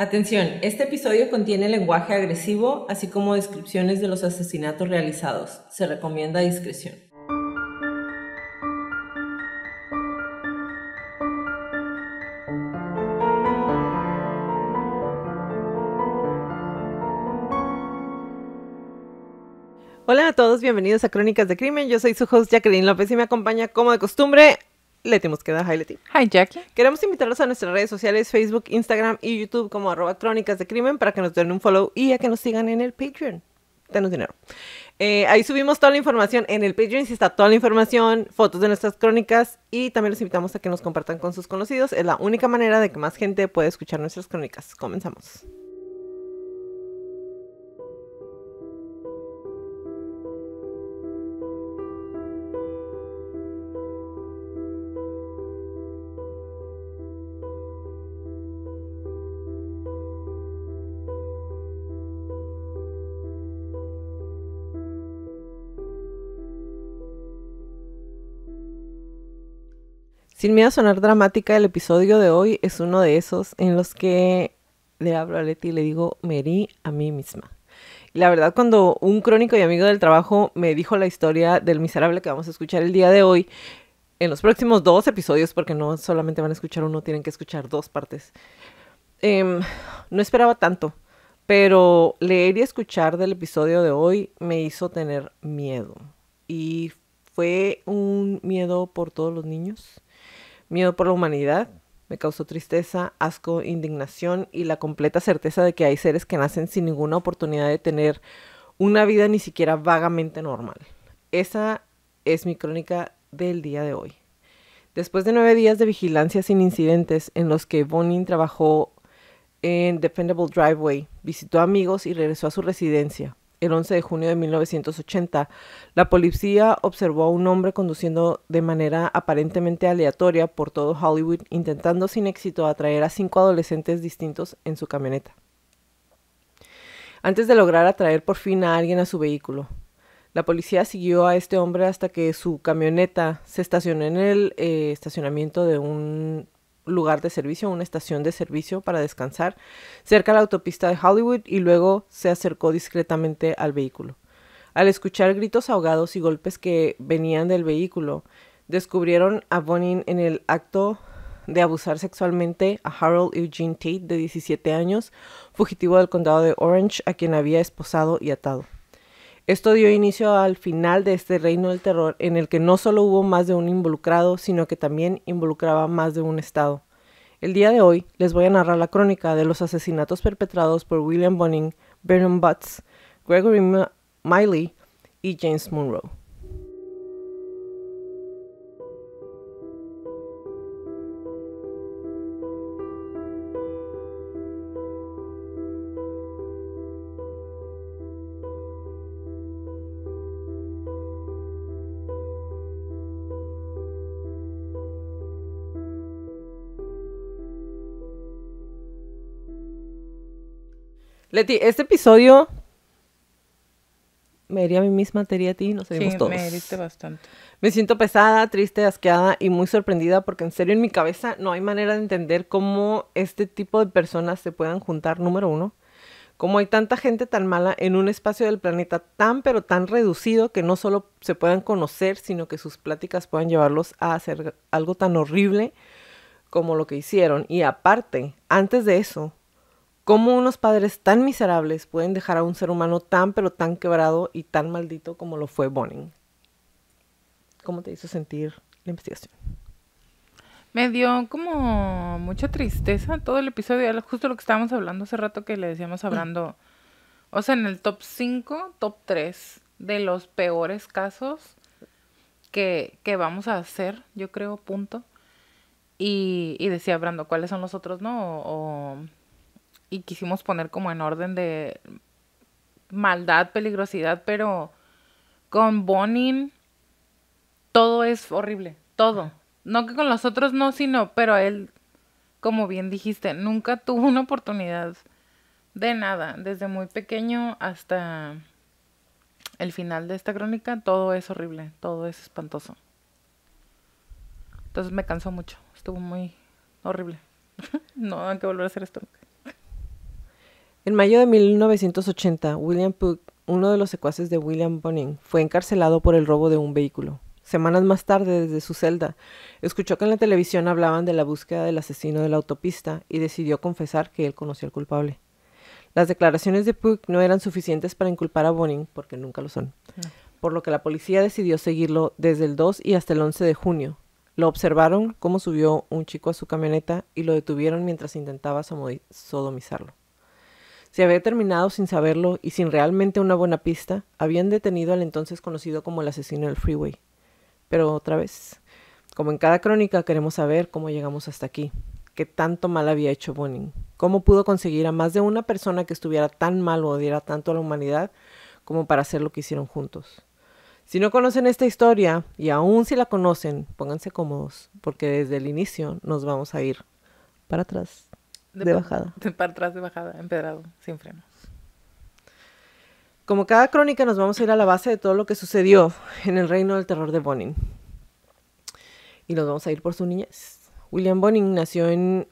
Atención, este episodio contiene lenguaje agresivo, así como descripciones de los asesinatos realizados. Se recomienda discreción. Hola a todos, bienvenidos a Crónicas de Crimen. Yo soy su host Jacqueline López y me acompaña como de costumbre Leti Mosqueda, hi Leti. Hi Jackie. Queremos invitarlos a nuestras redes sociales, Facebook, Instagram y YouTube como arroba crónicas de crimen para que nos den un follow y a que nos sigan en el Patreon. Denos dinero. Eh, ahí subimos toda la información. En el Patreon si está toda la información, fotos de nuestras crónicas y también los invitamos a que nos compartan con sus conocidos. Es la única manera de que más gente pueda escuchar nuestras crónicas. Comenzamos. Sin miedo a sonar dramática, el episodio de hoy es uno de esos en los que le hablo a Leti y le digo, me herí a mí misma. la verdad, cuando un crónico y amigo del trabajo me dijo la historia del miserable que vamos a escuchar el día de hoy, en los próximos dos episodios, porque no solamente van a escuchar uno, tienen que escuchar dos partes, em, no esperaba tanto, pero leer y escuchar del episodio de hoy me hizo tener miedo. Y fue un miedo por todos los niños Miedo por la humanidad, me causó tristeza, asco, indignación y la completa certeza de que hay seres que nacen sin ninguna oportunidad de tener una vida ni siquiera vagamente normal. Esa es mi crónica del día de hoy. Después de nueve días de vigilancia sin incidentes en los que Bonin trabajó en Defendable Driveway, visitó amigos y regresó a su residencia, el 11 de junio de 1980, la policía observó a un hombre conduciendo de manera aparentemente aleatoria por todo Hollywood, intentando sin éxito atraer a cinco adolescentes distintos en su camioneta. Antes de lograr atraer por fin a alguien a su vehículo, la policía siguió a este hombre hasta que su camioneta se estacionó en el eh, estacionamiento de un lugar de servicio, una estación de servicio para descansar, cerca de la autopista de Hollywood y luego se acercó discretamente al vehículo. Al escuchar gritos ahogados y golpes que venían del vehículo, descubrieron a Bonin en el acto de abusar sexualmente a Harold Eugene Tate, de 17 años, fugitivo del condado de Orange, a quien había esposado y atado. Esto dio inicio al final de este reino del terror en el que no solo hubo más de un involucrado, sino que también involucraba más de un estado. El día de hoy les voy a narrar la crónica de los asesinatos perpetrados por William Boning, Vernon Butts, Gregory Miley y James Monroe. Leti, este episodio me diría a mí misma, te diría a ti, nos sí, me heriste bastante. Me siento pesada, triste, asqueada y muy sorprendida porque en serio en mi cabeza no hay manera de entender cómo este tipo de personas se puedan juntar, número uno. Cómo hay tanta gente tan mala en un espacio del planeta tan pero tan reducido que no solo se puedan conocer, sino que sus pláticas puedan llevarlos a hacer algo tan horrible como lo que hicieron. Y aparte, antes de eso, cómo unos padres tan miserables pueden dejar a un ser humano tan pero tan quebrado y tan maldito como lo fue Bonin? ¿Cómo te hizo sentir la investigación? Me dio como mucha tristeza todo el episodio, justo lo que estábamos hablando hace rato que le decíamos hablando, mm. o sea, en el top 5, top 3 de los peores casos que, vamos a hacer, yo creo, punto. Y, decía Brando, ¿cuáles son los otros, no? o y quisimos poner como en orden de maldad, peligrosidad, pero con Bonin todo es horrible, todo. No que con los otros no, sino, pero él, como bien dijiste, nunca tuvo una oportunidad de nada. Desde muy pequeño hasta el final de esta crónica, todo es horrible, todo es espantoso. Entonces me cansó mucho, estuvo muy horrible. no hay que volver a hacer esto en mayo de 1980, William Pook, uno de los secuaces de William boning fue encarcelado por el robo de un vehículo. Semanas más tarde, desde su celda, escuchó que en la televisión hablaban de la búsqueda del asesino de la autopista y decidió confesar que él conocía al culpable. Las declaraciones de Pook no eran suficientes para inculpar a Bonin, porque nunca lo son, por lo que la policía decidió seguirlo desde el 2 y hasta el 11 de junio. Lo observaron cómo subió un chico a su camioneta y lo detuvieron mientras intentaba sodomizarlo. Se había terminado sin saberlo y sin realmente una buena pista, habían detenido al entonces conocido como el asesino del freeway. Pero otra vez, como en cada crónica, queremos saber cómo llegamos hasta aquí, qué tanto mal había hecho Boning, cómo pudo conseguir a más de una persona que estuviera tan mal o odiara tanto a la humanidad como para hacer lo que hicieron juntos. Si no conocen esta historia, y aún si la conocen, pónganse cómodos, porque desde el inicio nos vamos a ir para atrás. De, bajada. De para atrás de bajada, empedrado, sin frenos. Como cada crónica, nos vamos a ir a la base de todo lo que sucedió en el reino del terror de Bonin. Y nos vamos a ir por su niñez. William Bonin nació en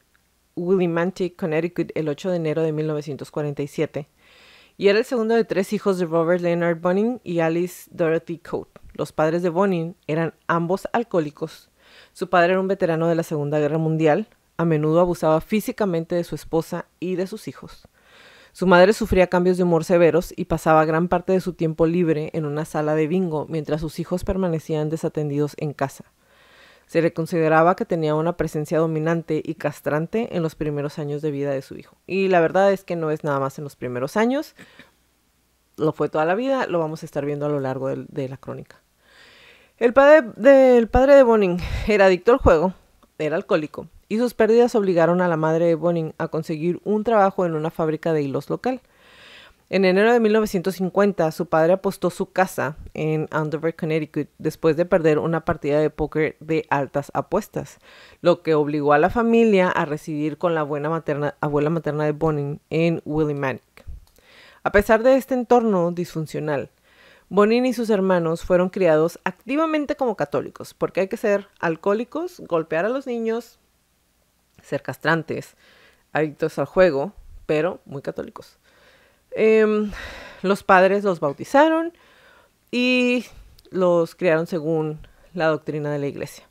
Willimantic, Connecticut, el 8 de enero de 1947. Y era el segundo de tres hijos de Robert Leonard Bonin y Alice Dorothy Coate. Los padres de Bonin eran ambos alcohólicos. Su padre era un veterano de la Segunda Guerra Mundial, a menudo abusaba físicamente de su esposa y de sus hijos. Su madre sufría cambios de humor severos y pasaba gran parte de su tiempo libre en una sala de bingo mientras sus hijos permanecían desatendidos en casa. Se le consideraba que tenía una presencia dominante y castrante en los primeros años de vida de su hijo. Y la verdad es que no es nada más en los primeros años, lo fue toda la vida, lo vamos a estar viendo a lo largo de, la crónica. El padre, de, padre de Boning era adicto al juego, era alcohólico y sus pérdidas obligaron a la madre de Bonin a conseguir un trabajo en una fábrica de hilos local. En enero de 1950, su padre apostó su casa en Andover, Connecticut, después de perder una partida de póker de altas apuestas, lo que obligó a la familia a residir con la buena abuela materna de Bonin en Willimantic. A pesar de este entorno disfuncional, Bonin y sus hermanos fueron criados activamente como católicos, porque hay que ser alcohólicos, golpear a los niños, ser castrantes, adictos al juego, pero muy católicos. Em, los padres los bautizaron y los criaron según la doctrina de la iglesia.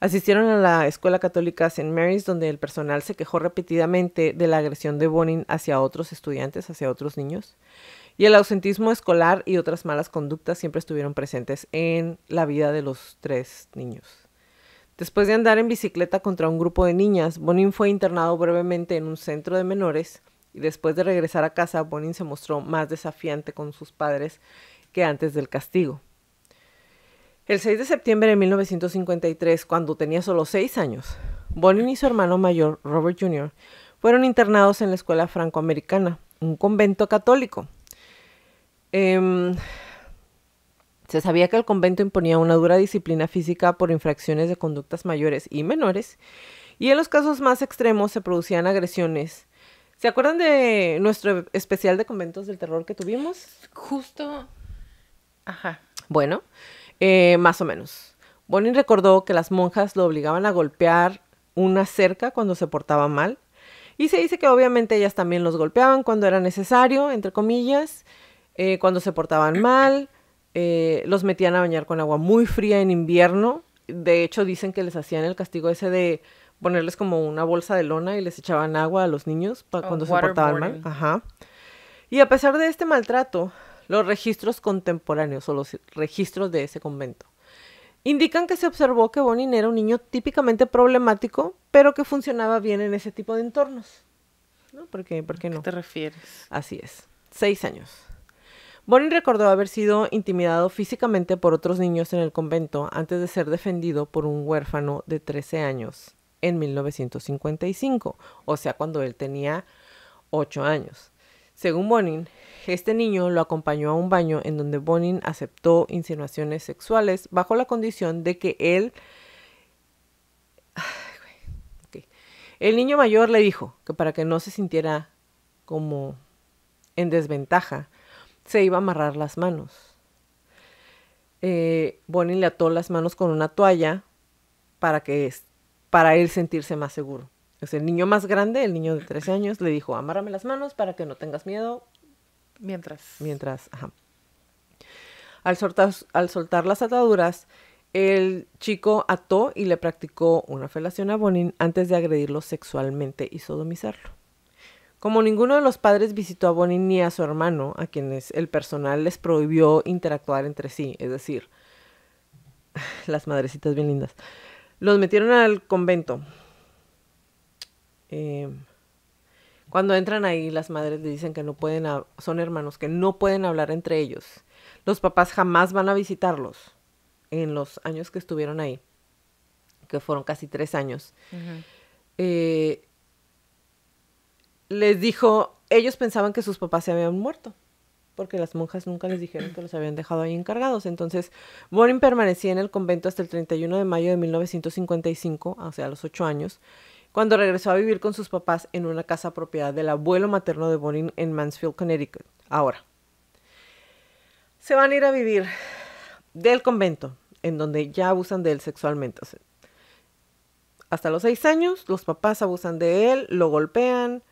Asistieron a la escuela católica St. Mary's, donde el personal se quejó repetidamente de la agresión de Bonin hacia otros estudiantes, hacia otros niños. Y el ausentismo escolar y otras malas conductas siempre estuvieron presentes en la vida de los tres niños. Después de andar en bicicleta contra un grupo de niñas, Bonin fue internado brevemente en un centro de menores y después de regresar a casa, Bonin se mostró más desafiante con sus padres que antes del castigo. El 6 de septiembre de 1953, cuando tenía solo 6 años, Bonin y su hermano mayor, Robert Jr., fueron internados en la escuela francoamericana, un convento católico. Em, se sabía que el convento imponía una dura disciplina física por infracciones de conductas mayores y menores, y en los casos más extremos se producían agresiones. ¿Se acuerdan de nuestro especial de conventos del terror que tuvimos? Justo. Ajá. Bueno, eh, más o menos. Bonin recordó que las monjas lo obligaban a golpear una cerca cuando se portaba mal. Y se dice que obviamente ellas también los golpeaban cuando era necesario, entre comillas, eh, cuando se portaban mal. Eh, los metían a bañar con agua muy fría en invierno. De hecho, dicen que les hacían el castigo ese de ponerles como una bolsa de lona y les echaban agua a los niños oh, cuando se portaban mal. Y a pesar de este maltrato, los registros contemporáneos o los registros de ese convento indican que se observó que Bonin era un niño típicamente problemático, pero que funcionaba bien en ese tipo de entornos. por qué no? ¿A qué te refieres? Así es. Seis años. Bonin recordó haber sido intimidado físicamente por otros niños en el convento antes de ser defendido por un huérfano de 13 años en 1955, o sea, cuando él tenía 8 años. Según Bonin, este niño lo acompañó a un baño en donde Bonin aceptó insinuaciones sexuales bajo la condición de que él... El niño mayor le dijo que para que no se sintiera como en desventaja, se iba a amarrar las manos. Eh, Bonin le ató las manos con una toalla para que para él sentirse más seguro. Es el niño más grande, el niño de 13 años, le dijo, amárame las manos para que no tengas miedo. Mientras. Mientras, ajá. Al soltar, al soltar las ataduras, el chico ató y le practicó una felación a Bonin antes de agredirlo sexualmente y sodomizarlo. Como ninguno de los padres visitó a Bonnie ni a su hermano, a quienes el personal les prohibió interactuar entre sí, es decir, las madrecitas bien lindas, los metieron al convento. Em, cuando entran ahí, las madres le dicen que no pueden, son hermanos, que no pueden hablar entre ellos. Los papás jamás van a visitarlos en los años que estuvieron ahí, que fueron casi tres años les dijo, ellos pensaban que sus papás se habían muerto, porque las monjas nunca les dijeron que los habían dejado ahí encargados. Entonces, Bonin permanecía en el convento hasta el 31 de mayo de 1955, o sea, a los ocho años, cuando regresó a vivir con sus papás en una casa propiedad del abuelo materno de Bonin en Mansfield, Connecticut. Ahora, se van a ir a vivir del convento, en donde ya abusan de él sexualmente. hasta los seis años, los papás abusan de él, lo golpean,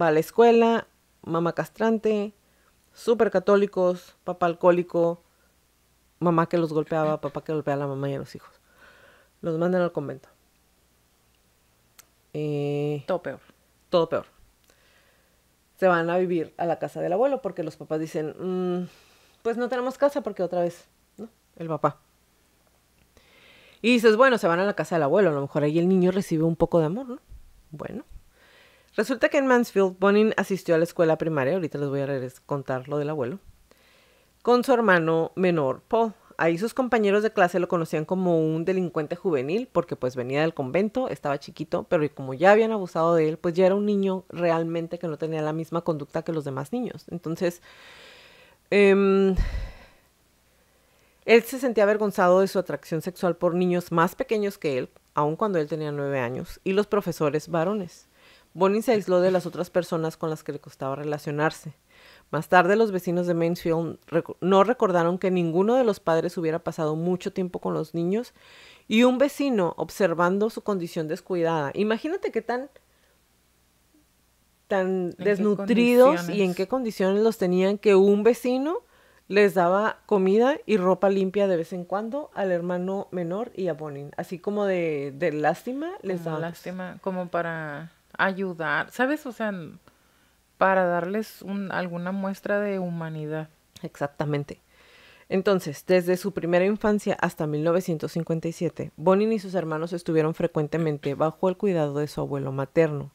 va a la escuela, mamá castrante, súper católicos, papá alcohólico, mamá que los golpeaba, papá que golpeaba a la mamá y a los hijos. Los mandan al convento. Eh, todo peor. Todo peor. Se van a vivir a la casa del abuelo porque los papás dicen, mm, pues no tenemos casa porque otra vez, ¿no? El papá. Y dices, bueno, se van a la casa del abuelo, a lo mejor ahí el niño recibe un poco de amor, ¿no? Bueno, Resulta que en Mansfield, Bonin asistió a la escuela primaria, ahorita les voy a contar lo del abuelo, con su hermano menor, Paul. Ahí sus compañeros de clase lo conocían como un delincuente juvenil, porque pues venía del convento, estaba chiquito, pero como ya habían abusado de él, pues ya era un niño realmente que no tenía la misma conducta que los demás niños. Entonces, em, él se sentía avergonzado de su atracción sexual por niños más pequeños que él, aun cuando él tenía nueve años, y los profesores varones. Bonin se aisló de las otras personas con las que le costaba relacionarse. Más tarde, los vecinos de Mansfield no recordaron que ninguno de los padres hubiera pasado mucho tiempo con los niños y un vecino observando su condición descuidada. Imagínate qué tan tan desnutridos y en qué condiciones los tenían que un vecino les daba comida y ropa limpia de vez en cuando al hermano menor y a Bonin. Así como de, de lástima les daba. Pues, lástima, como para ayudar, ¿sabes? O sea, para darles alguna muestra de humanidad. Exactamente. Entonces, desde su primera infancia hasta 1957, Bonin y sus hermanos estuvieron frecuentemente bajo el cuidado de su abuelo materno,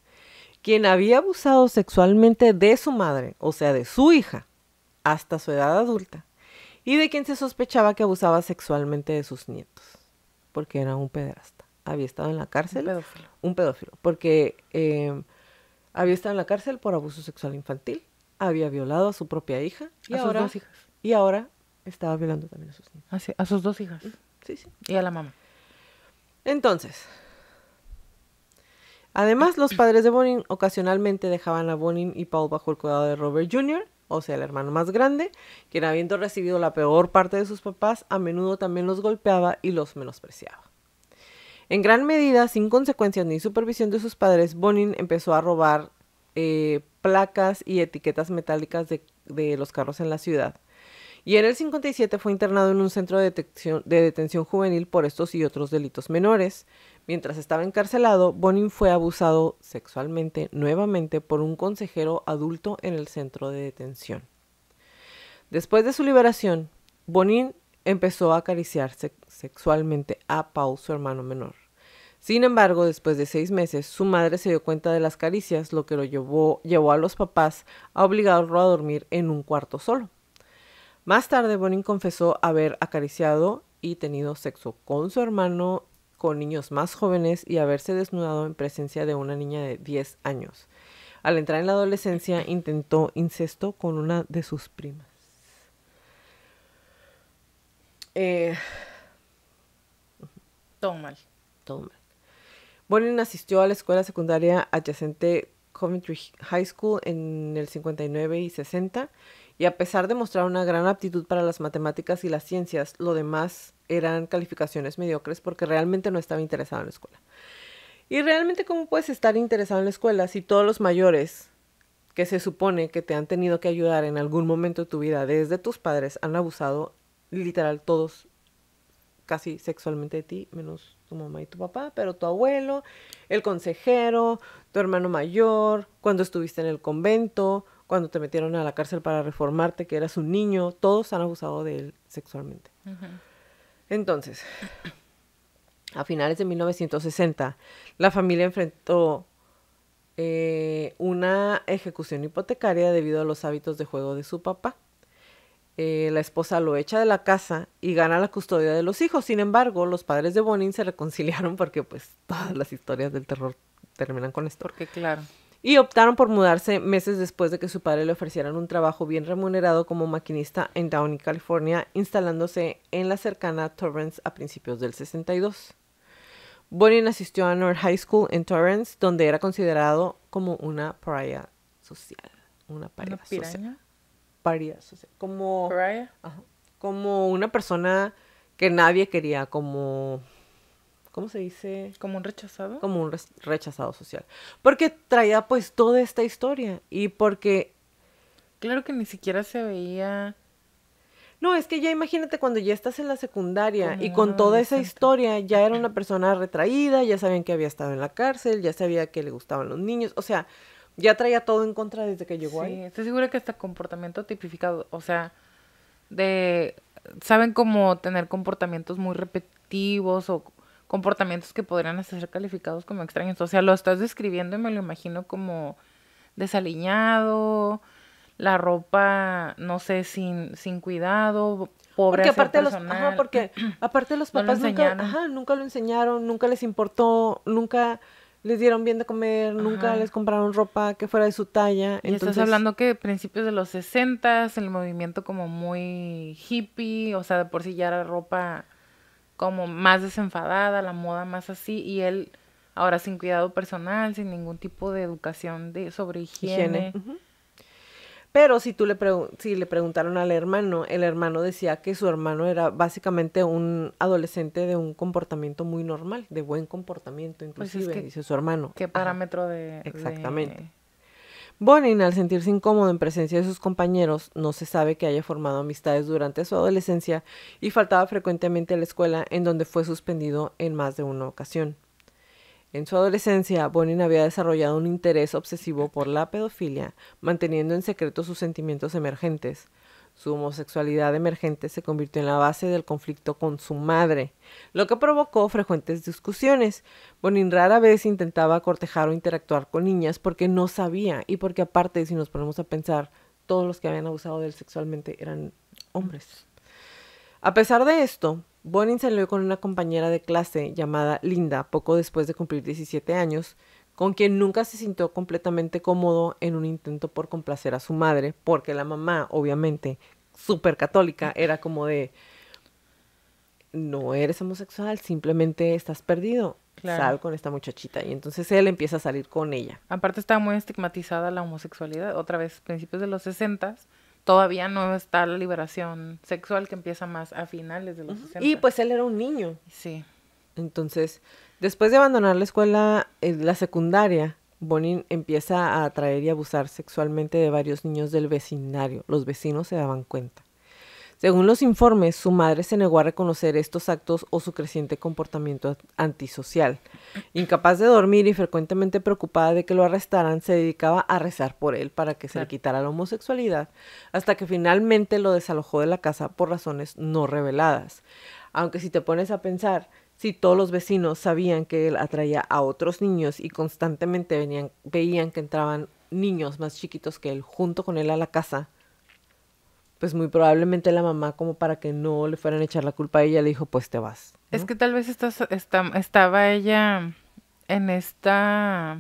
quien había abusado sexualmente de su madre, o sea, de su hija, hasta su edad adulta, y de quien se sospechaba que abusaba sexualmente de sus nietos, porque era un pederasta había estado en la cárcel. Un pedófilo. porque em, había estado en la cárcel por abuso sexual infantil, había violado a su propia hija y a sus dos hijas. Y ahora estaba violando también a sus niños. Ah, a sus dos hijas. Sí, sí. Y a la mamá. Entonces, además los padres de Bonin ocasionalmente dejaban a Bonin y Paul bajo el cuidado de Robert Jr., o sea, el hermano más grande, quien habiendo recibido la peor parte de sus papás, a menudo también los golpeaba y los menospreciaba. En gran medida, sin consecuencias ni supervisión de sus padres, Bonin empezó a robar eh, placas y etiquetas metálicas de, los carros en la ciudad. Y en el 57 fue internado en un centro de detención, de detención juvenil por estos y otros delitos menores. Mientras estaba encarcelado, Bonin fue abusado sexualmente nuevamente por un consejero adulto en el centro de detención. Después de su liberación, Bonin empezó a acariciarse sexualmente a Paul, su hermano menor. Sin embargo, después de seis meses, su madre se dio cuenta de las caricias, lo que lo llevó, a los papás a obligarlo a dormir en un cuarto solo. Más tarde, Bonin confesó haber acariciado y tenido sexo con su hermano, con niños más jóvenes y haberse desnudado en presencia de una niña de 10 años. Al entrar en la adolescencia, intentó incesto con una de sus primas. Eh, todo mal. Todo mal. Bolin asistió a la escuela secundaria adyacente Coventry High School en el 59 y 60 y a pesar de mostrar una gran aptitud para las matemáticas y las ciencias, lo demás eran calificaciones mediocres porque realmente no estaba interesado en la escuela. Y realmente cómo puedes estar interesado en la escuela si todos los mayores que se supone que te han tenido que ayudar en algún momento de tu vida desde tus padres han abusado literal todos casi sexualmente de ti, menos mamá y tu papá, pero tu abuelo, el consejero, tu hermano mayor, cuando estuviste en el convento, cuando te metieron a la cárcel para reformarte, que eras un niño, todos han abusado de él sexualmente. Entonces, a finales de 1960, la familia enfrentó eh, una ejecución hipotecaria debido a los hábitos de juego de su papá. Eh, la esposa lo echa de la casa y gana la custodia de los hijos. Sin embargo, los padres de Bonin se reconciliaron porque pues todas las historias del terror terminan con esto. Porque claro. Y optaron por mudarse meses después de que su padre le ofrecieran un trabajo bien remunerado como maquinista en Downey, California, instalándose en la cercana Torrance a principios del 62. Bonin asistió a North High School en Torrance, donde era considerado como una paria social. Una pariah social parias, como, como una persona que nadie quería, como, ¿cómo se dice? Como un rechazado. Como un rechazado social. Porque traía pues toda esta historia y porque... Claro que ni siquiera se veía... No, es que ya imagínate cuando ya estás en la secundaria y con toda esa historia ya era una persona retraída, ya sabían que había estado en la cárcel, ya sabía que le gustaban los niños, o sea, ya traía todo en contra desde que llegó sí, Estoy segura que este comportamiento tipificado, o sea, de saben cómo tener comportamientos muy repetitivos o comportamientos que podrían ser calificados como extraños. O sea, lo estás describiendo y me lo imagino como desaliñado, la ropa, no sé, sin, sin cuidado, pobre porque aparte los, porque aparte los papás nunca, nunca lo enseñaron, nunca les importó, nunca les dieron bien de comer, nunca les compraron ropa que fuera de su talla. Y entonces... estás hablando que principios de los 60 el movimiento como muy hippie, o sea, de por sí ya era ropa como más desenfadada, la moda más así, y él ahora sin cuidado personal, sin ningún tipo de educación de, sobre higiene. Pero si tú le, si le preguntaron al hermano, el hermano decía que su hermano era básicamente un adolescente de un comportamiento muy normal, de buen comportamiento pues inclusive, dice su hermano. ¿Qué parámetro de...? Exactamente. Bonin, al sentirse incómodo en presencia de sus compañeros, no se sabe que haya formado amistades durante su adolescencia y faltaba frecuentemente a la escuela en donde fue suspendido en más de una ocasión. En su adolescencia, Bonin había desarrollado un interés obsesivo por la pedofilia, manteniendo en secreto sus sentimientos emergentes. Su homosexualidad emergente se convirtió en la base del conflicto con su madre, lo que provocó frecuentes discusiones. Bonin rara vez intentaba cortejar o interactuar con niñas porque no sabía y porque aparte, si nos ponemos a pensar, todos los que habían abusado de él sexualmente eran hombres. A pesar de esto, Bonin salió con una compañera de clase llamada Linda poco después de cumplir 17 años, con quien nunca se sintió completamente cómodo en un intento por complacer a su madre, porque la mamá, obviamente, súper católica, mm. era como de, no eres homosexual, simplemente estás perdido. Sal con esta muchachita. Y entonces él empieza a salir con ella. Aparte estaba muy estigmatizada la homosexualidad, otra vez, principios de los sesentas todavía no está la liberación sexual que empieza más a finales de los Y pues él era un niño. Sí. Entonces, después de abandonar la escuela, eh, la secundaria, Bonin empieza a atraer y abusar sexualmente de varios niños del vecindario. Los vecinos se daban cuenta. Según los informes, su madre se negó a reconocer estos actos o su creciente comportamiento antisocial. Incapaz de dormir y frecuentemente preocupada de que lo arrestaran, se dedicaba a rezar por él para que se le quitara la homosexualidad, hasta que finalmente lo desalojó de la casa por razones no reveladas. Aunque si te pones a pensar, si todos los vecinos sabían que él atraía a otros niños y constantemente veían que entraban niños más chiquitos que él junto con él a la casa, pues muy probablemente la mamá, como para que no le fueran a echar la culpa a ella, le dijo, pues te vas. Es que tal vez estaba ella en esta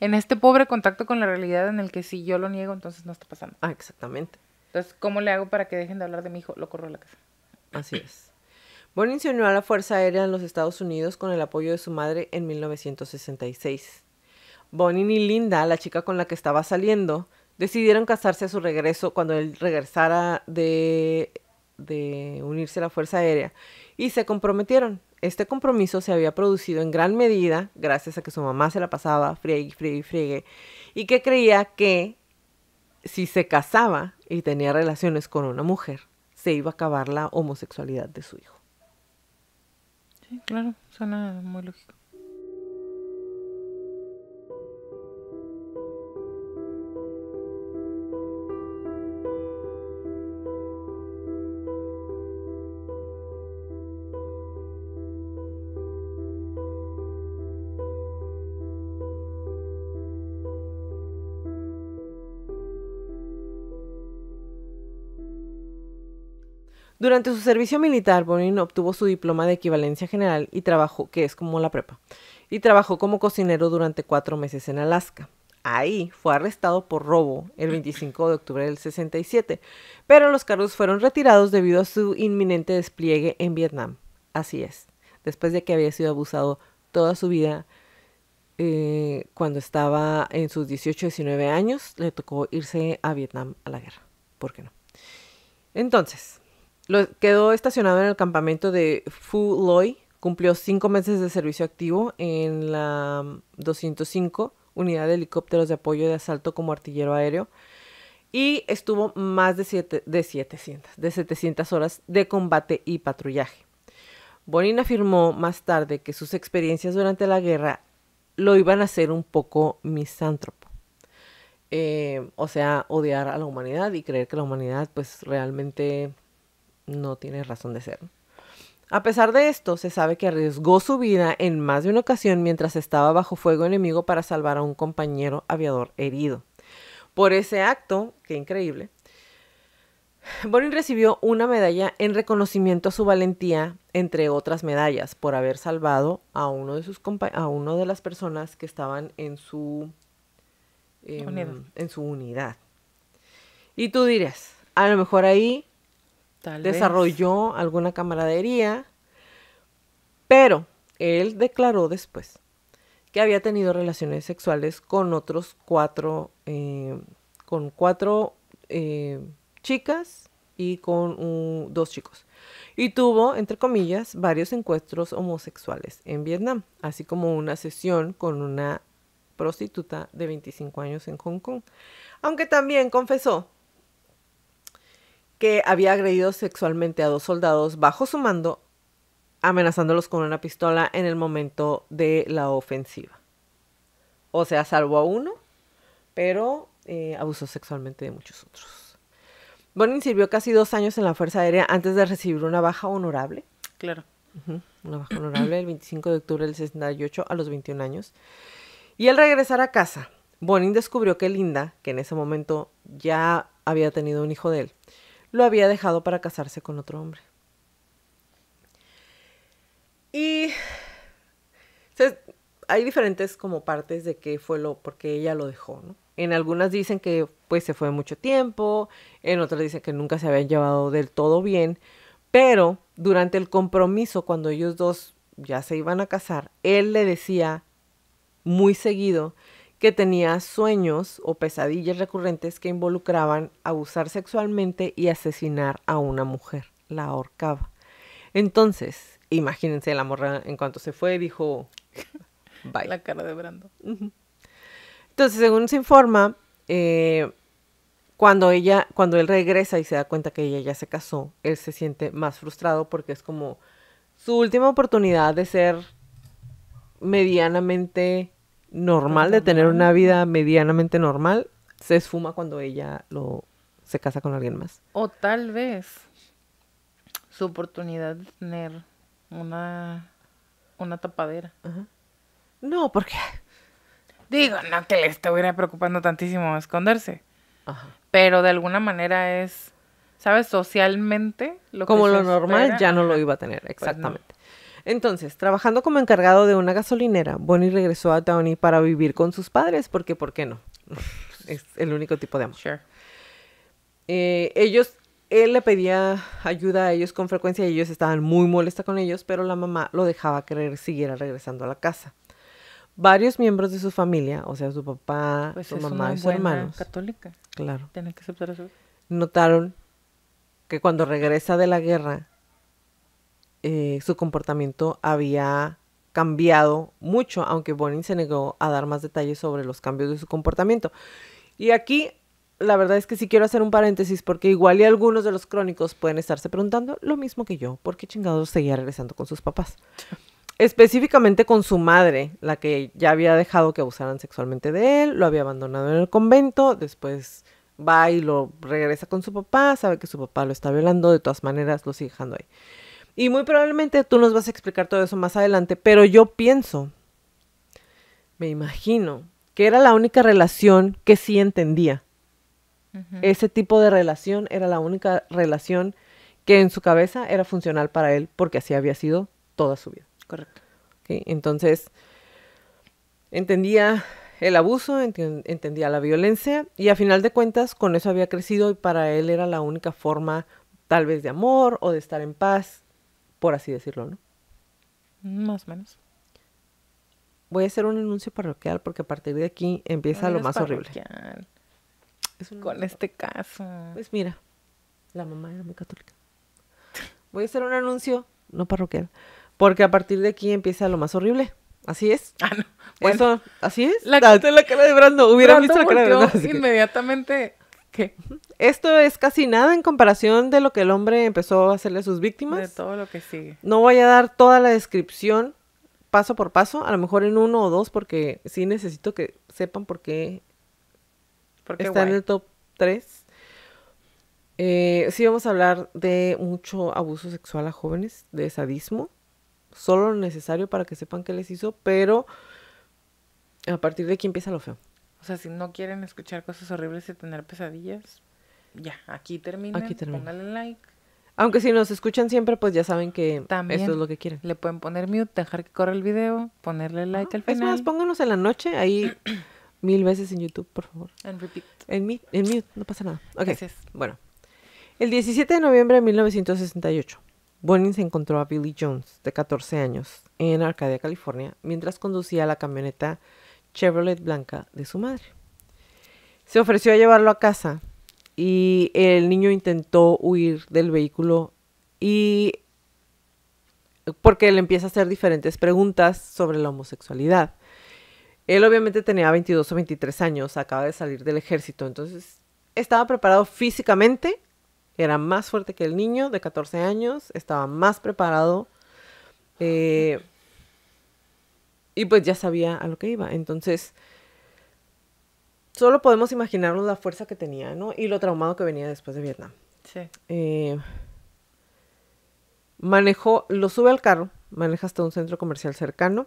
en este pobre contacto con la realidad en el que si yo lo niego, entonces no está pasando. Ah, exactamente. Entonces, ¿cómo le hago para que dejen de hablar de mi hijo? Lo corro a la casa. Así es. Bonnie se unió a la Fuerza Aérea en los Estados Unidos con el apoyo de su madre en 1966. Bonnie y Linda, la chica con la que estaba saliendo, Decidieron casarse a su regreso cuando él regresara de, unirse a la Fuerza Aérea y se comprometieron. Este compromiso se había producido en gran medida gracias a que su mamá se la pasaba friegue, y friegue y que creía que si se casaba y tenía relaciones con una mujer, se iba a acabar la homosexualidad de su hijo. Sí, claro, suena muy lógico. Durante su servicio militar, Bonin obtuvo su diploma de equivalencia general y trabajó, que es como la prepa, y trabajó como cocinero durante cuatro meses en Alaska. Ahí fue arrestado por robo el 25 de octubre del 67, pero los cargos fueron retirados debido a su inminente despliegue en Vietnam. Así es, después de que había sido abusado toda su vida eh, cuando estaba en sus 18, 19 años, le tocó irse a Vietnam a la guerra. ¿Por qué no? Entonces, quedó estacionado en el campamento de Fu Loi. Cumplió cinco meses de servicio activo en la 205, mm, unidad de helicópteros de apoyo de asalto como artillero aéreo. Y estuvo más de, de, 700, de 700 horas de combate y patrullaje. Bonin afirmó más tarde que sus experiencias durante la guerra lo iban a hacer un poco misántropo. Eh, o sea, odiar a la humanidad y creer que la humanidad pues realmente no tiene razón de ser. A pesar de esto, se sabe que arriesgó su vida en más de una ocasión mientras estaba bajo fuego enemigo para salvar a un compañero aviador herido. Por ese acto, qué increíble, Borin recibió una medalla en reconocimiento a su valentía, entre otras medallas, por haber salvado a uno de sus a uno de las personas que estaban en su em, en su unidad. Y tú dirás, a lo mejor ahí desarrolló alguna camaradería, pero él declaró después que había tenido relaciones sexuales con otros cuatro, eh, con cuatro eh, chicas y con dos chicos. Y tuvo, entre comillas, varios encuentros homosexuales en Vietnam, así como una sesión con una prostituta de 25 años en Hong Kong. Aunque también confesó que había agredido sexualmente a dos soldados bajo su mando, amenazándolos con una pistola en el momento de la ofensiva. O sea, salvó a uno, pero eh, abusó sexualmente de muchos otros. Bonin sirvió casi dos años en la Fuerza Aérea antes de recibir una baja honorable. Claro. Una baja honorable el 25 de octubre del 68 a los 21 años. Y al regresar a casa, Bonin descubrió que Linda, que en ese momento ya había tenido un hijo de él, lo había dejado para casarse con otro hombre. Y hay diferentes como partes de qué fue lo, porque ella lo dejó, ¿no? En algunas dicen que pues se fue mucho tiempo, en otras dicen que nunca se habían llevado del todo bien, pero durante el compromiso, cuando ellos dos ya se iban a casar, él le decía muy seguido que tenía sueños o pesadillas recurrentes que involucraban abusar sexualmente y asesinar a una mujer. La ahorcaba. Entonces, imagínense, la morra en cuanto se fue dijo, bye. La cara de Brando. Entonces, según se informa, eh, cuando ella, cuando él regresa y se da cuenta que ella ya se casó, él se siente más frustrado porque es como su última oportunidad de ser medianamente normal, de tener una vida medianamente normal, se esfuma cuando ella lo, se casa con alguien más. O tal vez su oportunidad de tener una, una tapadera. No, porque... Digo, no que le estuviera preocupando tantísimo esconderse. Pero de alguna manera es, ¿sabes? Socialmente lo Como lo normal ya no lo iba a tener, pues exactamente. Entonces, trabajando como encargado de una gasolinera, Bonnie regresó a Downey para vivir con sus padres, porque ¿por qué no? es el único tipo de amor. Eh, ellos, él le pedía ayuda a ellos con frecuencia y ellos estaban muy molesta con ellos, pero la mamá lo dejaba querer siguiera regresando a la casa. Varios miembros de su familia, o sea, su papá, pues su mamá y su hermano. católica. Claro. Tienen que aceptar eso. Notaron que cuando regresa de la guerra, eh, su comportamiento había cambiado mucho, aunque Bonin se negó a dar más detalles sobre los cambios de su comportamiento. Y aquí, la verdad es que sí quiero hacer un paréntesis, porque igual y algunos de los crónicos pueden estarse preguntando lo mismo que yo, ¿por qué chingados seguía regresando con sus papás? Específicamente con su madre, la que ya había dejado que abusaran sexualmente de él, lo había abandonado en el convento, después va y lo regresa con su papá, sabe que su papá lo está violando, de todas maneras lo sigue dejando ahí. Y muy probablemente tú nos vas a explicar todo eso más adelante, pero yo pienso, me imagino, que era la única relación que sí entendía. Ese tipo de relación era la única relación que en su cabeza era funcional para él, porque así había sido toda su vida. Correcto. Entonces, entendía el abuso, entendía la violencia y a final de cuentas con eso había crecido y para él era la única forma tal vez de amor o de estar en paz por así decirlo, ¿no? Más o menos. Voy a hacer un anuncio parroquial porque a partir de aquí empieza lo más horrible. Es un... Con este caso. Pues mira, la mamá era muy católica. Voy a hacer un anuncio, no parroquial, porque a partir de aquí empieza lo más horrible. Así es. Ah, no. Eso, así es. La, ah, la cara de Brando. Hubiera visto la cara de Brando. Inmediatamente, ¿qué? Esto es casi nada en comparación de lo que el hombre empezó a hacerle a sus víctimas. De todo lo que sigue. No voy a dar toda la descripción paso por paso, a lo mejor en uno o dos, porque sí necesito que sepan por qué está en el top 3. Eh, sí vamos a hablar de mucho abuso sexual a jóvenes, de sadismo, solo lo necesario para que sepan qué les hizo, pero a partir de aquí empieza lo feo. O sea, si no quieren escuchar cosas horribles y tener pesadillas, ya, aquí termina. Aquí termina. like. Aunque si nos escuchan siempre, pues ya saben que esto es lo que quieren. Le pueden poner mute, dejar que corra el video, ponerle ah, like al final. Es más, pónganos en la noche ahí mil veces en YouTube, por favor. En, mute, en mute, no pasa nada. Ok, bueno. El 17 de noviembre de 1968, Bonnie se encontró a Billy Jones, de 14 años, en Arcadia, California, mientras conducía la camioneta Chevrolet blanca de su madre. Se ofreció a llevarlo a casa, y el niño intentó huir del vehículo y porque le empieza a hacer diferentes preguntas sobre la homosexualidad. Él obviamente tenía 22 o 23 años, acaba de salir del ejército, entonces estaba preparado físicamente, era más fuerte que el niño de 14 años, estaba más preparado eh, y pues ya sabía a lo que iba. Entonces, solo podemos imaginarnos la fuerza que tenía, ¿no? Y lo traumado que venía después de Vietnam. Sí. Eh, manejó, lo sube al carro, maneja hasta un centro comercial cercano.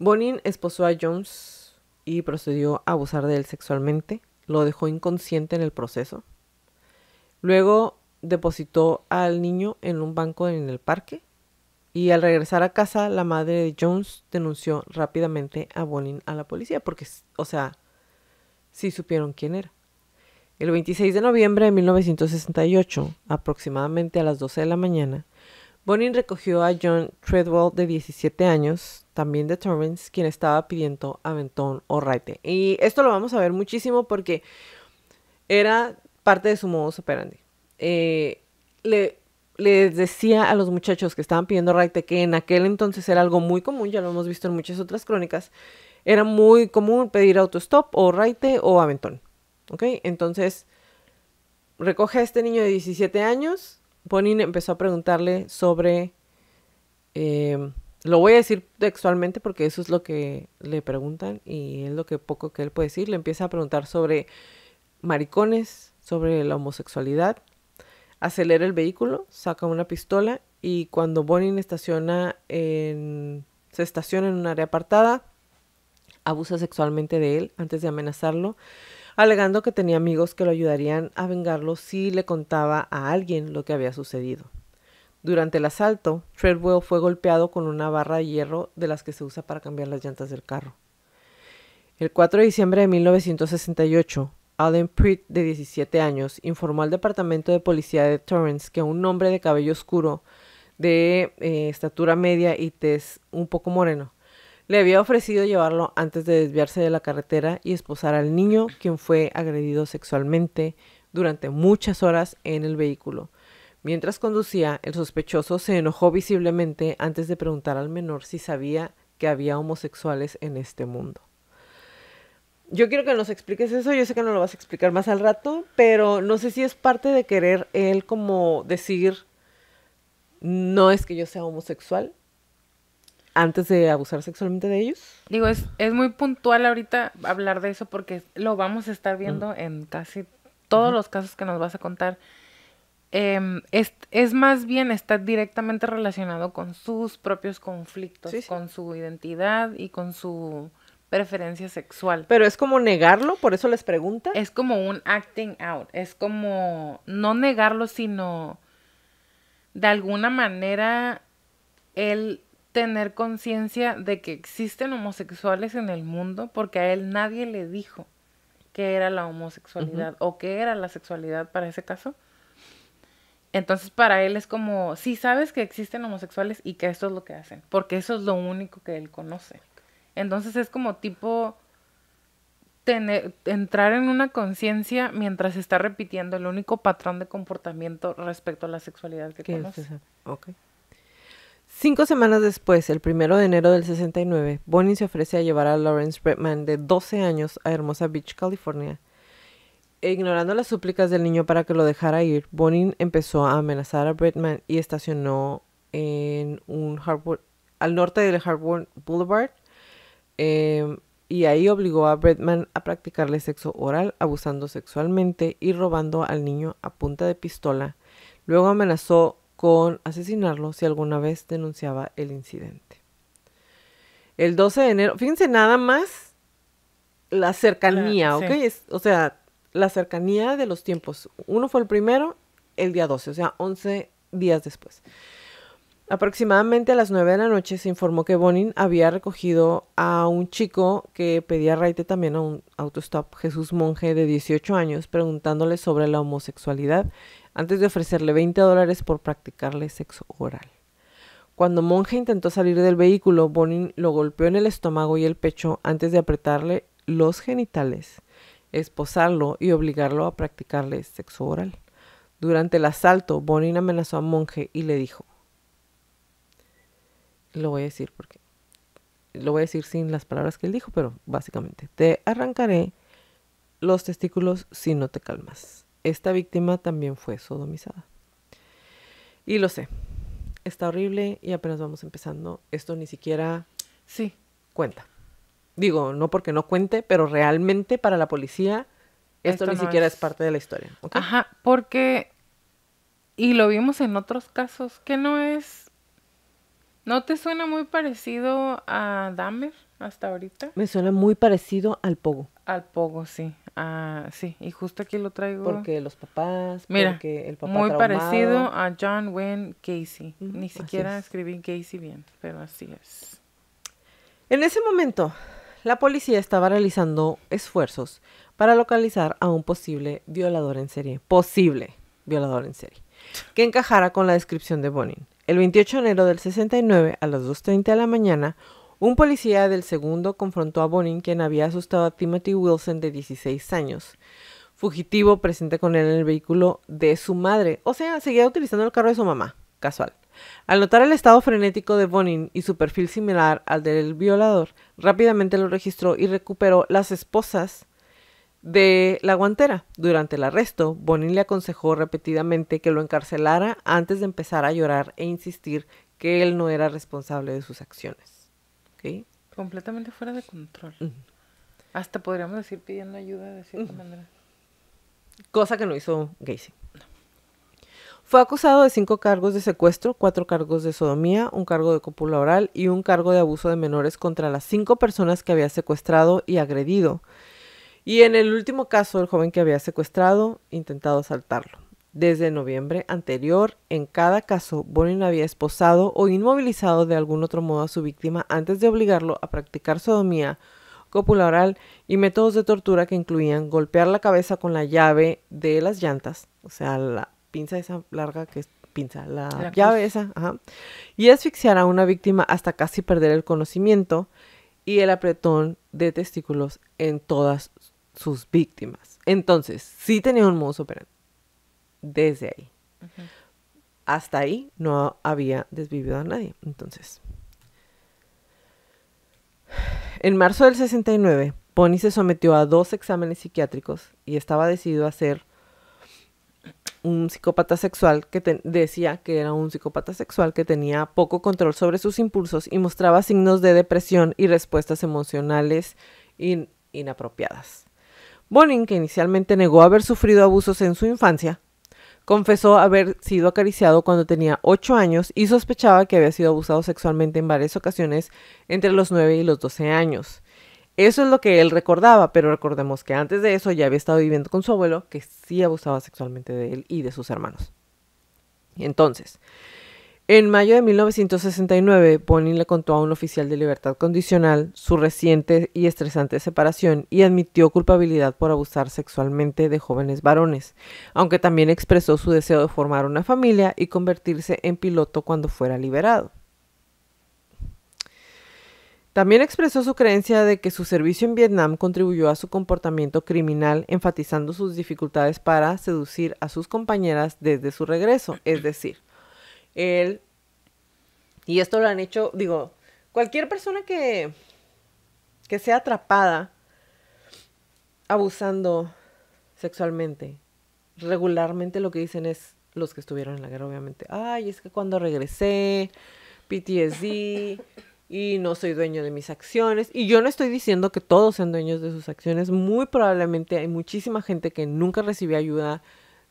Bonin esposó a Jones y procedió a abusar de él sexualmente. Lo dejó inconsciente en el proceso. Luego depositó al niño en un banco en el parque y al regresar a casa, la madre de Jones denunció rápidamente a Bonin a la policía, porque, o sea, sí supieron quién era. El 26 de noviembre de 1968, aproximadamente a las 12 de la mañana, Bonin recogió a John Treadwell de 17 años, también de Torrens, quien estaba pidiendo aventón o raite. Y esto lo vamos a ver muchísimo porque era parte de su modo operandi. Eh, le les decía a los muchachos que estaban pidiendo raite que en aquel entonces era algo muy común, ya lo hemos visto en muchas otras crónicas, era muy común pedir autostop o raite o aventón. ¿Ok? Entonces, recoge a este niño de 17 años, Bonin empezó a preguntarle sobre... Em, lo voy a decir textualmente porque eso es lo que le preguntan y es lo que poco que él puede decir. Le empieza a preguntar sobre maricones, sobre la homosexualidad, acelera el vehículo, saca una pistola y cuando Bonin estaciona en, se estaciona en un área apartada, abusa sexualmente de él antes de amenazarlo, alegando que tenía amigos que lo ayudarían a vengarlo si le contaba a alguien lo que había sucedido. Durante el asalto, Treadwell fue golpeado con una barra de hierro de las que se usa para cambiar las llantas del carro. El 4 de diciembre de 1968, Allen Pritt, de 17 años, informó al Departamento de Policía de Torrance que un hombre de cabello oscuro, de eh, estatura media y tez un poco moreno, le había ofrecido llevarlo antes de desviarse de la carretera y esposar al niño, quien fue agredido sexualmente durante muchas horas en el vehículo. Mientras conducía, el sospechoso se enojó visiblemente antes de preguntar al menor si sabía que había homosexuales en este mundo. Yo quiero que nos expliques eso, yo sé que no lo vas a explicar más al rato, pero no sé si es parte de querer él como decir, no es que yo sea homosexual, antes de abusar sexualmente de ellos. Digo, es, es muy puntual ahorita hablar de eso porque lo vamos a estar viendo en casi todos los casos que nos vas a contar. Em, es, más bien está directamente relacionado con sus propios conflictos, con su identidad y con su preferencia sexual. Pero es como negarlo, por eso les pregunta. Es como un acting out, es como no negarlo, sino de alguna manera él tener conciencia de que existen homosexuales en el mundo porque a él nadie le dijo que era la homosexualidad o qué era la sexualidad para ese caso. Entonces para él es como, si sabes que existen homosexuales y que esto es lo que hacen, porque eso es lo único que él conoce. Entonces es como tipo tener, entrar en una conciencia mientras está repitiendo el único patrón de comportamiento respecto a la sexualidad que conoce. Cinco semanas después, el primero de enero del 69, Bonin se ofrece a llevar a Lawrence Redman, de 12 años, a Hermosa Beach, California. Ignorando las súplicas del niño para que lo dejara ir, Bonin empezó a amenazar a Redman y estacionó en un al norte del Hardwood Boulevard, Em, y ahí obligó a Bretman a practicarle sexo oral, abusando sexualmente y robando al niño a punta de pistola. Luego amenazó con asesinarlo si alguna vez denunciaba el incidente. El 12 de enero, fíjense nada más la cercanía, ¿ok? o sea, la cercanía de los tiempos. Uno fue el primero, el día 12, o sea, 11 días después. Aproximadamente a las 9 de la noche se informó que Bonin había recogido a un chico que pedía raite también a un autostop, Jesús Monje, de 18 años, preguntándole sobre la homosexualidad antes de ofrecerle 20 dólares por practicarle sexo oral. Cuando Monje intentó salir del vehículo, Bonin lo golpeó en el estómago y el pecho antes de apretarle los genitales, esposarlo y obligarlo a practicarle sexo oral. Durante el asalto, Bonin amenazó a Monje y le dijo, lo voy a decir porque lo voy a decir sin las palabras que él dijo, pero básicamente, te arrancaré los testículos si no te calmas. Esta víctima también fue sodomizada. Y lo sé, está horrible y apenas vamos empezando. Esto ni siquiera sí. cuenta. Digo, no porque no cuente, pero realmente para la policía esto, ni siquiera es... parte de la historia. Ajá, porque, y lo vimos en otros casos, que no es ¿No te suena muy parecido a Dahmer hasta ahorita? Me suena muy parecido al Pogo. Al Pogo, sí. Ah, sí, y justo aquí lo traigo. Porque los papás, Mira, porque el papá muy parecido a John Wayne Casey. Ni siquiera escribí Casey bien, pero así es. En ese momento, la policía estaba realizando esfuerzos para localizar a un posible violador en serie. Posible violador en serie. Que encajara con la descripción de Bonin. El 28 de enero del 69, a las 2.30 de la mañana, un policía del segundo confrontó a Bonin, quien había asustado a Timothy Wilson de 16 años. Fugitivo presente con él en el vehículo de su madre, o sea, seguía utilizando el carro de su mamá, casual. Al notar el estado frenético de Bonin y su perfil similar al del violador, rápidamente lo registró y recuperó las esposas de la guantera. Durante el arresto, Bonin le aconsejó repetidamente que lo encarcelara antes de empezar a llorar e insistir que él no era responsable de sus acciones. Completamente fuera de control. Hasta podríamos decir pidiendo ayuda de cierta manera. Cosa que no hizo Gacy. Fue acusado de cinco cargos de secuestro, cuatro cargos de sodomía, un cargo de cópula oral y un cargo de abuso de menores contra las cinco personas que había secuestrado y agredido y en el último caso, el joven que había secuestrado intentado asaltarlo. Desde noviembre anterior, en cada caso, Bonin había esposado o inmovilizado de algún otro modo a su víctima antes de obligarlo a practicar sodomía, cópula oral y métodos de tortura que incluían golpear la cabeza con la llave de las llantas, o sea, la pinza esa larga que es pinza, la, llave esa, y asfixiar a una víctima hasta casi perder el conocimiento y el apretón de testículos en todas sus víctimas. Entonces, sí tenía un modus operandi. Desde ahí. Hasta ahí no había desvivido a nadie. Entonces, en marzo del 69, Pony se sometió a dos exámenes psiquiátricos y estaba decidido a ser un psicópata sexual que decía que era un psicópata sexual que tenía poco control sobre sus impulsos y mostraba signos de depresión y respuestas emocionales inapropiadas. Bonin, que inicialmente negó haber sufrido abusos en su infancia, confesó haber sido acariciado cuando tenía 8 años y sospechaba que había sido abusado sexualmente en varias ocasiones entre los 9 y los 12 años. Eso es lo que él recordaba, pero recordemos que antes de eso ya había estado viviendo con su abuelo, que sí abusaba sexualmente de él y de sus hermanos. Entonces, en mayo de 1969, Bonin le contó a un oficial de libertad condicional su reciente y estresante separación y admitió culpabilidad por abusar sexualmente de jóvenes varones, aunque también expresó su deseo de formar una familia y convertirse en piloto cuando fuera liberado. También expresó su creencia de que su servicio en Vietnam contribuyó a su comportamiento criminal, enfatizando sus dificultades para seducir a sus compañeras desde su regreso, es decir, él. Y esto lo han hecho, digo, cualquier persona que, que sea atrapada abusando sexualmente, regularmente lo que dicen es los que estuvieron en la guerra, obviamente. Ay, es que cuando regresé, PTSD, y no soy dueño de mis acciones. Y yo no estoy diciendo que todos sean dueños de sus acciones. Muy probablemente hay muchísima gente que nunca recibió ayuda,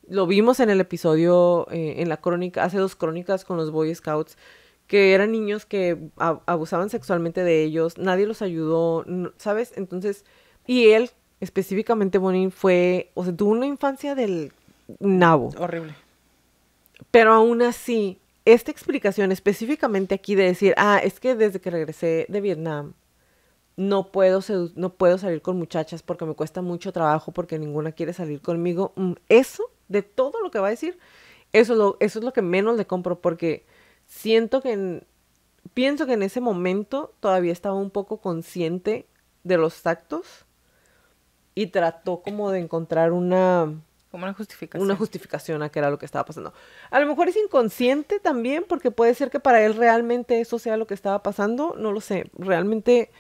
lo vimos en el episodio, eh, en la crónica, hace dos crónicas con los Boy Scouts, que eran niños que abusaban sexualmente de ellos, nadie los ayudó, ¿sabes? Entonces, y él, específicamente Bonin, fue, o sea, tuvo una infancia del nabo. Horrible. Pero aún así, esta explicación específicamente aquí de decir, ah, es que desde que regresé de Vietnam, no puedo, no puedo salir con muchachas porque me cuesta mucho trabajo, porque ninguna quiere salir conmigo, mm, eso de todo lo que va a decir, eso, eso es lo que menos le compro porque siento que, pienso que en ese momento todavía estaba un poco consciente de los actos y trató como de encontrar una... una justificación. Una justificación a que era lo que estaba pasando. A lo mejor es inconsciente también, porque puede ser que para él realmente eso sea lo que estaba pasando. No lo sé. Realmente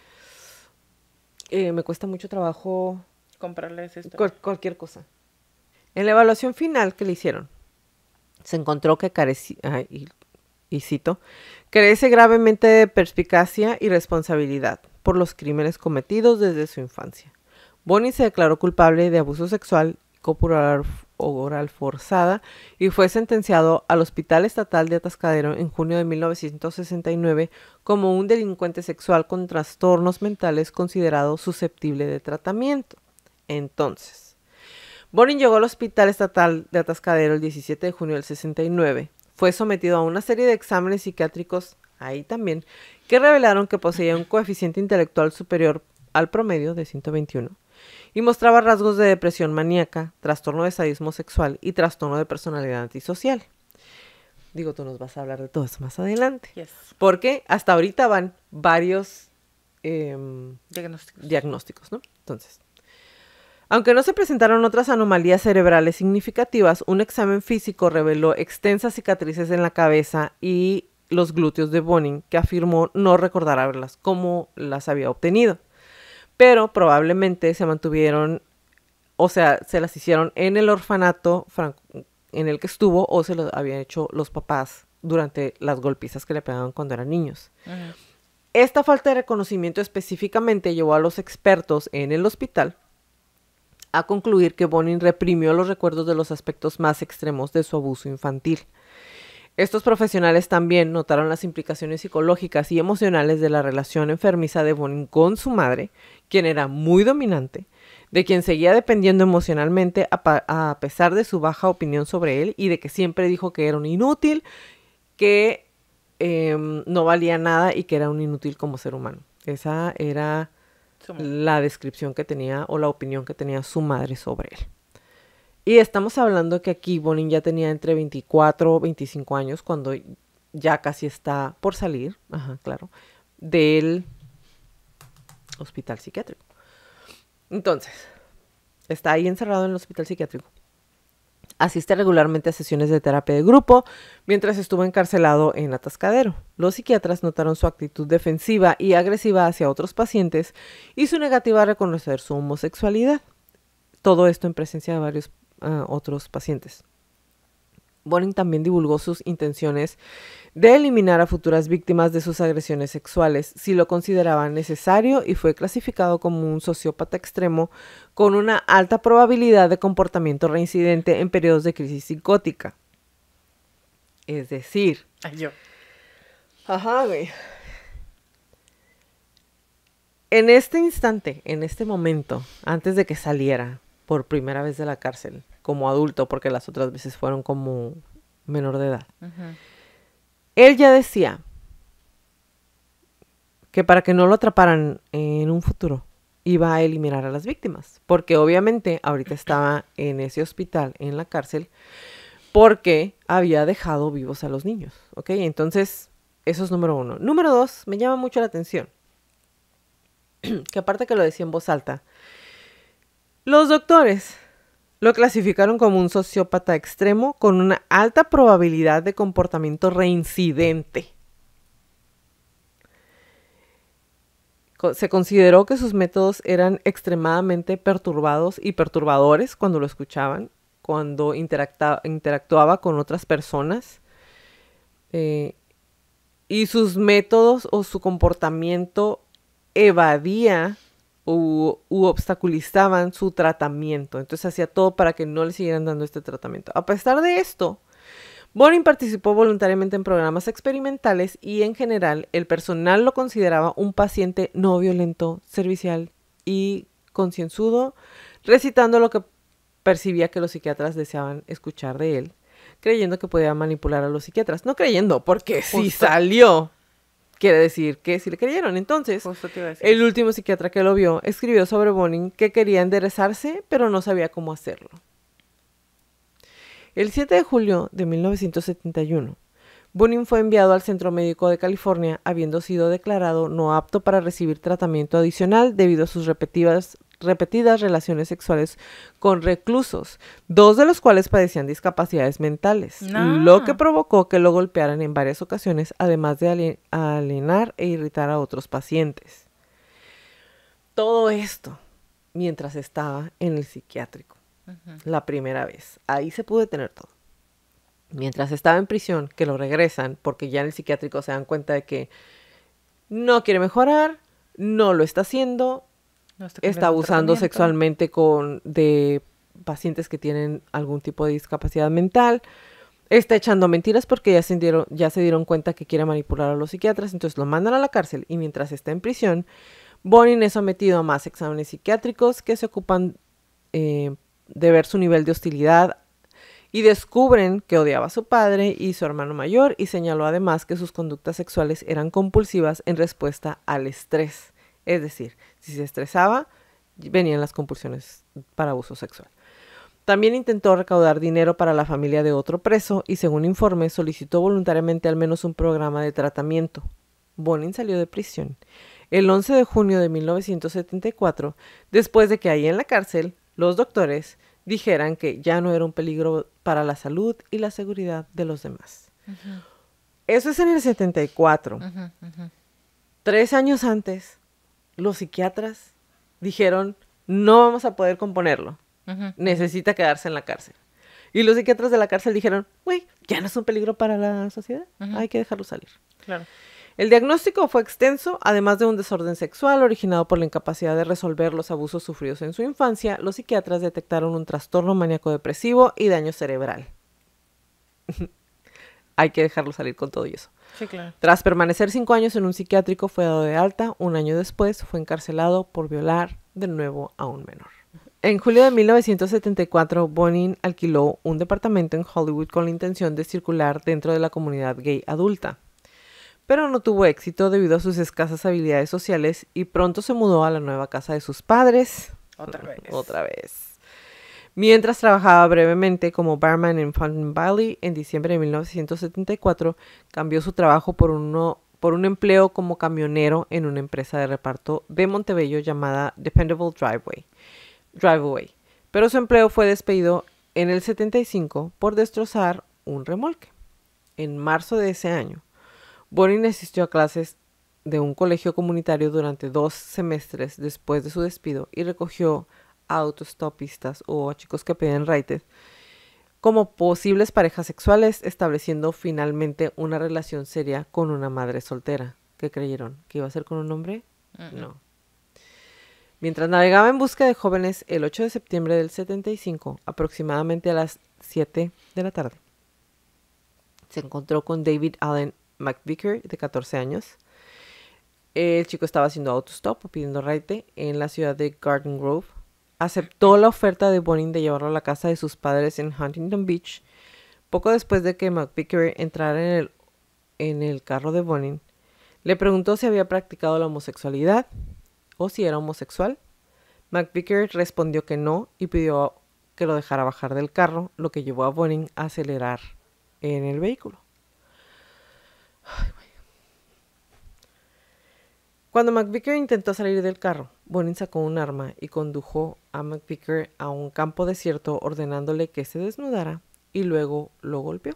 eh, me cuesta mucho trabajo. Comprarles esto. cualquier cosa. En la evaluación final que le hicieron, se encontró que carecía, y, cito, carece gravemente de perspicacia y responsabilidad por los crímenes cometidos desde su infancia. Bonnie se declaró culpable de abuso sexual, o oral forzada y fue sentenciado al Hospital Estatal de Atascadero en junio de 1969 como un delincuente sexual con trastornos mentales considerado susceptible de tratamiento. Entonces, Borin llegó al Hospital Estatal de Atascadero el 17 de junio del 69. Fue sometido a una serie de exámenes psiquiátricos, ahí también, que revelaron que poseía un coeficiente intelectual superior al promedio de 121 y mostraba rasgos de depresión maníaca, trastorno de sadismo sexual y trastorno de personalidad antisocial. Digo, tú nos vas a hablar de todo eso más adelante. Porque hasta ahorita van varios em, diagnósticos. diagnósticos, ¿no? Entonces, aunque no se presentaron otras anomalías cerebrales significativas, un examen físico reveló extensas cicatrices en la cabeza y los glúteos de Bonin, que afirmó no recordar haberlas como las había obtenido. Pero probablemente se mantuvieron, o sea, se las hicieron en el orfanato en el que estuvo o se las habían hecho los papás durante las golpizas que le pegaban cuando eran niños. Esta falta de reconocimiento específicamente llevó a los expertos en el hospital a concluir que Bonin reprimió los recuerdos de los aspectos más extremos de su abuso infantil. Estos profesionales también notaron las implicaciones psicológicas y emocionales de la relación enfermiza de Bonin con su madre, quien era muy dominante, de quien seguía dependiendo emocionalmente a, pesar de su baja opinión sobre él y de que siempre dijo que era un inútil, que em, no valía nada y que era un inútil como ser humano. Esa era la descripción que tenía o la opinión que tenía su madre sobre él. Y estamos hablando que aquí Bonin ya tenía entre 24 o 25 años cuando ya casi está por salir, ajá, claro, del hospital psiquiátrico. Entonces, está ahí encerrado en el hospital psiquiátrico. Asiste regularmente a sesiones de terapia de grupo mientras estuvo encarcelado en Atascadero. Los psiquiatras notaron su actitud defensiva y agresiva hacia otros pacientes y su negativa a reconocer su homosexualidad. Todo esto en presencia de varios ah, otros pacientes. Bonin también divulgó sus intenciones de eliminar a futuras víctimas de sus agresiones sexuales si lo consideraban necesario y fue clasificado como un sociópata extremo con una alta probabilidad de comportamiento reincidente en periodos de crisis psicótica. Es decir, yo. Ajá, güey. En este instante, en este momento, antes de que saliera por primera vez de la cárcel, como adulto, porque las otras veces fueron como menor de edad. Él ya decía que para que no lo atraparan en un futuro, iba a eliminar a las víctimas, porque obviamente ahorita estaba en ese hospital, en la cárcel, porque había dejado vivos a los niños, ¿ok? Entonces, eso es número uno. Número dos, me llama mucho la atención, que aparte que lo decía en voz alta, los doctores lo clasificaron como un sociópata extremo con una alta probabilidad de comportamiento reincidente. Se consideró que sus métodos eran extremadamente perturbados y perturbadores cuando lo escuchaban, cuando interactuaba con otras personas. Eh, y sus métodos o su comportamiento evadía u, obstaculizaban su tratamiento. Entonces hacía todo para que no le siguieran dando este tratamiento. A pesar de esto, Boring participó voluntariamente en programas experimentales y en general el personal lo consideraba un paciente no violento, servicial y concienzudo, recitando lo que percibía que los psiquiatras deseaban escuchar de él, creyendo que podía manipular a los psiquiatras. No creyendo, porque si salió Quiere decir que si le creyeron. Entonces, el último psiquiatra que lo vio escribió sobre Bonin que quería enderezarse, pero no sabía cómo hacerlo. El 7 de julio de 1971, Bonin fue enviado al Centro Médico de California, habiendo sido declarado no apto para recibir tratamiento adicional debido a sus repetidas repetidas relaciones sexuales con reclusos, dos de los cuales padecían discapacidades mentales, lo que provocó que lo golpearan en varias ocasiones, además de alienar e irritar a otros pacientes. Todo esto mientras estaba en el psiquiátrico, la primera vez. Ahí se pudo tener todo. Mientras estaba en prisión, que lo regresan, porque ya en el psiquiátrico se dan cuenta de que no quiere mejorar, no lo está haciendo, está abusando sexualmente con de pacientes que tienen algún tipo de discapacidad mental. Está echando mentiras porque ya se, dieron, ya se dieron cuenta que quiere manipular a los psiquiatras, entonces lo mandan a la cárcel y mientras está en prisión, Bonin es sometido a más exámenes psiquiátricos que se ocupan eh, de ver su nivel de hostilidad y descubren que odiaba a su padre y su hermano mayor y señaló además que sus conductas sexuales eran compulsivas en respuesta al estrés. Es decir, si se estresaba, venían las compulsiones para abuso sexual. También intentó recaudar dinero para la familia de otro preso y según informe solicitó voluntariamente al menos un programa de tratamiento. Bonin salió de prisión el 11 de junio de 1974, después de que ahí en la cárcel los doctores dijeran que ya no era un peligro para la salud y la seguridad de los demás. Eso es en el 74. Tres años antes, los psiquiatras dijeron, no vamos a poder componerlo, necesita quedarse en la cárcel. Y los psiquiatras de la cárcel dijeron, güey, ya no es un peligro para la sociedad, hay que dejarlo salir. Claro. El diagnóstico fue extenso, además de un desorden sexual originado por la incapacidad de resolver los abusos sufridos en su infancia, los psiquiatras detectaron un trastorno maníaco depresivo y daño cerebral. hay que dejarlo salir con todo y eso. Sí, claro. Tras permanecer cinco años en un psiquiátrico, fue dado de alta. Un año después fue encarcelado por violar de nuevo a un menor. En julio de 1974, Bonin alquiló un departamento en Hollywood con la intención de circular dentro de la comunidad gay adulta. Pero no tuvo éxito debido a sus escasas habilidades sociales y pronto se mudó a la nueva casa de sus padres. Otra vez. Otra vez. Mientras trabajaba brevemente como barman en Fountain Valley, en diciembre de 1974 cambió su trabajo por, por un empleo como camionero en una empresa de reparto de Montebello llamada Dependable Driveway. Driveway. Pero su empleo fue despedido en el 75 por destrozar un remolque. En marzo de ese año, Bonin asistió a clases de un colegio comunitario durante dos semestres después de su despido y recogió autostopistas o a chicos que piden raites como posibles parejas sexuales, estableciendo finalmente una relación seria con una madre soltera. ¿Qué creyeron? ¿Que iba a ser con un hombre? No. Mientras navegaba en busca de jóvenes el 8 de septiembre del 75, aproximadamente a las 7 de la tarde, se encontró con David Allen McVicker, de 14 años. El chico estaba haciendo autostop o pidiendo raite en la ciudad de Garden Grove, aceptó la oferta de Bonin de llevarlo a la casa de sus padres en Huntington Beach. Poco después de que McVicker entrara en el, en el carro de Bonin, le preguntó si había practicado la homosexualidad o si era homosexual. McVicker respondió que no y pidió que lo dejara bajar del carro, lo que llevó a Bonin a acelerar en el vehículo. Cuando McVicker intentó salir del carro, Bonin sacó un arma y condujo a McVicker a un campo desierto ordenándole que se desnudara y luego lo golpeó.